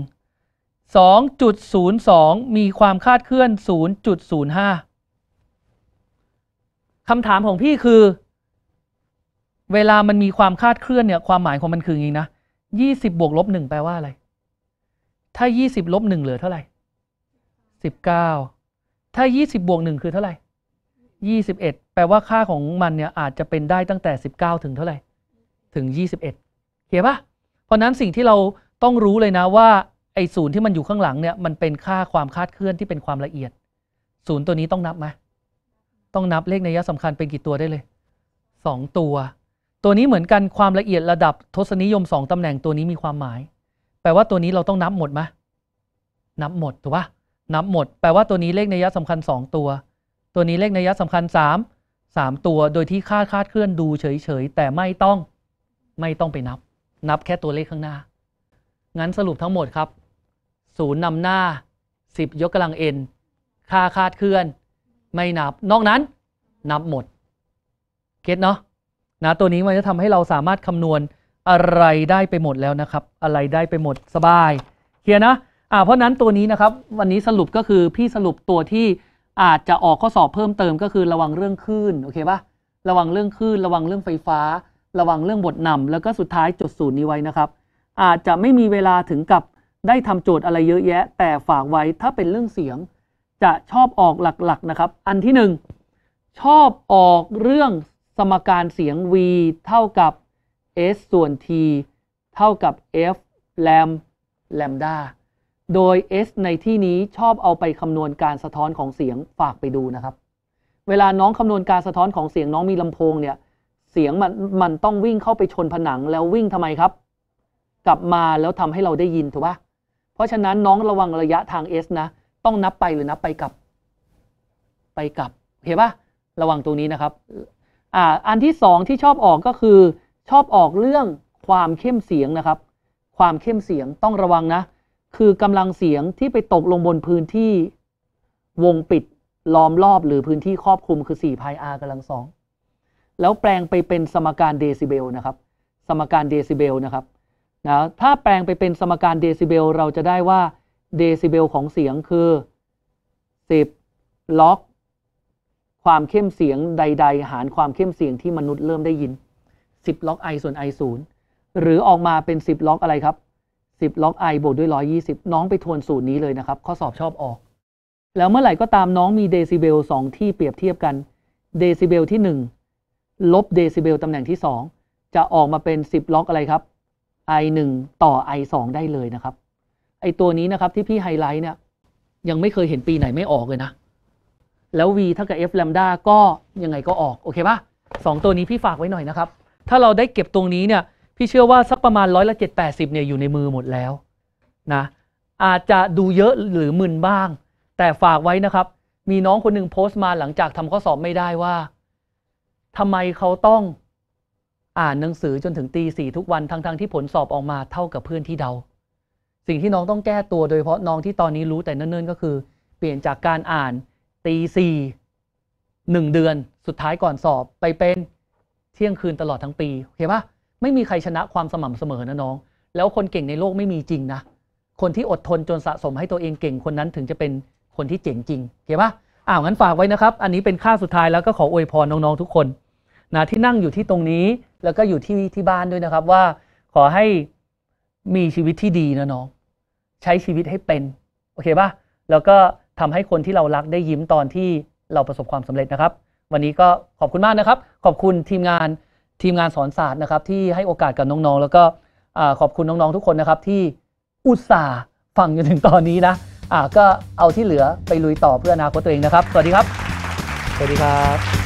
2.02 มีความคาดเคลื่อน 0.05คำถามของพี่คือ เวลามันมีความคาดเคลื่อนเนี่ยความหมายของมันคืออย่างนี้นะยี่สิบบวกลบหนึ่งแปลว่าอะไร ถ้ายี่สิบลบหนึ่งเหลือเท่าไหร่สิบเก้า ถ้ายี่สิบบวกหนึ่งคือเท่าไหร่ยี่สิบเอ็ด แปลว่าค่าของมันเนี่ยอาจจะเป็นได้ตั้งแต่สิบเก้าถึงเท่าไหร่ ถึงยี่สิบเอ็ด เขียนปะเพราะนั้นสิ่งที่เราต้องรู้เลยนะว่า ไอ้ศูนย์ที่มันอยู่ข้างหลังเนี่ยมันเป็นค่าความคาดเคลื่อนที่เป็นความละเอียด ศูนย์ตัวนี้ต้องนับไหม ต้องนับเลขในยะสำคัญเป็นกี่ตัวได้เลย สองตัวตัวนี้เหมือนกันความละเอียดระดับทศนิยมสองตำแหน่งตัวนี้มีความหมาย แปลว่าตัวนี้เราต้องนับหมดไหมนับหมดถูกปะนับหมด แปลว่าตัวนี้เลขนัยสำคัญ2ตัว ตัวนี้เลขนัยสำคัญ3 3 ตัวโดยที่คาดคาดเคลื่อนดู เฉยๆแต่ไม่ต้อง ไม่ต้องไปนับ นับแค่ตัวเลขข้างหน้า งั้นสรุปทั้งหมดครับศูนย์นำหน้า 10ยกกำลัง n ค่าคาดเคลื่อน ไม่นับ นอกนั้น นับหมด เก็ตเนาะนะตัวนี้มันจะทำให้เราสามารถคำนวณอะไรได้ไปหมดแล้วนะครับ อะไรได้ไปหมดสบาย เคลียร์นะอ่าเพราะนั้นตัวนี้นะครับวันนี้สรุปก็คือพี่สรุปตัวที่อาจจะออกข้อสอบเพิ่มเติมก็คือระวังเรื่องคลื่นโอเคปะระวังเรื่องคลื่น ระวังเรื่องไฟฟ้า ระวังเรื่องบทนำ แล้วก็สุดท้ายจดสูตรนี้ไว้นะครับ อาจจะไม่มีเวลาถึงกับได้ทำโจทย์อะไรเยอะแยะ แต่ฝากไว้ถ้าเป็นเรื่องเสียง จะชอบออกหลักๆนะครับ อันที่1ชอบออกเรื่องสมการเสียง v เท่ากับ s ส่วน t เท่ากับ f แลมแลมดาโดย s ในที่นี้ชอบเอาไปคำนวณการสะท้อนของเสียงฝากไปดูนะครับ เวลาน้องคำนวณการสะท้อนของเสียงน้องมีลำโพงเนี่ยเสียงมันมันต้องวิ่งเข้าไปชนผนังแล้ววิ่งทำไมครับ กลับมาแล้วทำให้เราได้ยินถูกปะเพราะฉะนั้นน้องระวังระยะทาง s นะต้องนับไปหรือนับไปกลับ ไปกลับเห็นปะระวังตรงนี้นะครับอ่า อันที่สองที่ชอบออกก็คือ ชอบออกเรื่องความเข้มเสียงนะครับ ความเข้มเสียงต้องระวังนะ คือกำลังเสียงที่ไปตกลงบนพื้นที่วงปิดล้อมรอบหรือพื้นที่ครอบคลุมคือ 4พายากำลังสองแล้วแปลงไปเป็นสมการเดซิเบลนะครับสมการเดซิเบลนะครับนะถ้าแปลงไปเป็นสมการเดซิเบลเราจะได้ว่าเดซิเบลของเสียงคือ 10ล็อกความเข้มเสียงใด ๆ หารความเข้มเสียงที่มนุษย์เริ่มได้ยิน 10ล็อก i ส่วน i 0 หรือออกมาเป็น 10ล็อกอะไรครับ 10ล็อก i บวกด้วย 120 น้องไปทวนสูตรนี้เลยนะครับ ข้อสอบชอบออก แล้วเมื่อไหร่ก็ตามน้องมีเดซิเบล2ที่เปรียบเทียบกัน เดซิเบลที่ 1 ลบเดซิเบลตำแหน่งที่ 2 จะออกมาเป็น 10ล็อกอะไรครับ i 1 ต่อ i 2ได้เลยนะครับ ไอตัวนี้นะครับที่พี่ไฮไลท์เนี่ย ยังไม่เคยเห็นปีไหนไม่ออกเลยนะแล้ว v เท่ากับ f ลมดา ก็ยังไงก็ออก โอเคปะสองตัวนี้พี่ฝากไว้หน่อยนะครับ ถ้าเราได้เก็บตรงนี้เนี่ย พี่เชื่อว่าสักประมาณร้อยละเจ็ดแปดสิบเนี่ยอยู่ในมือหมดแล้วนะอาจจะดูเยอะหรือมึนบ้าง แต่ฝากไว้นะครับ มีน้องคนหนึ่งโพสต์มาหลังจากทำข้อสอบไม่ได้ว่าทำไมเขาต้องอ่านหนังสือจนถึงตีสี่ทุกวันทั้งๆทที่ผลสอบออกมาเท่ากับเพื่อนที่เดาสิ่งที่น้องต้องแก้ตัว โดยเฉพาะน้องที่ตอนนี้รู้แต่เนิ่นๆก็คือ เปลี่ยนจากการอ่านตีสี่หนึ่งเดือนสุดท้ายก่อนสอบไปเป็นเที่ยงคืนตลอดทั้งปีโอเคปะไม่มีใครชนะความสม่ำเสมอนะน้อง แล้วคนเก่งในโลกไม่มีจริงนะคนที่อดทนจนสะสมให้ตัวเองเก่งคนนั้นถึงจะเป็นคนที่เจ๋งจริงโอเคปะอ้าวงั้นฝากไว้นะครับ อันนี้เป็นค่าสุดท้ายแล้วก็ขออวยพรน้องๆทุกคนนะที่นั่งอยู่ที่ตรงนี้แล้วก็อยู่ที่ที่บ้านด้วยนะครับว่าขอให้มีชีวิตที่ดีนะน้อง ใช้ชีวิตให้เป็นโอเคปะแล้วก็ทำให้คนที่เรารักได้ยิ้มตอนที่เราประสบความสำเร็จนะครับ วันนี้ก็ขอบคุณมากนะครับ ขอบคุณทีมงานทีมงานสอนศาสตร์นะครับ ที่ให้โอกาสกับน้องๆ แล้วก็ขอบคุณน้องๆทุกคนนะครับที่อุตส่าห์ฟังจนถึงตอนนี้นะก็เอาที่เหลือไปลุยต่อเพื่ออนาคตตัวเองนะครับ สวัสดีครับ สวัสดีครับ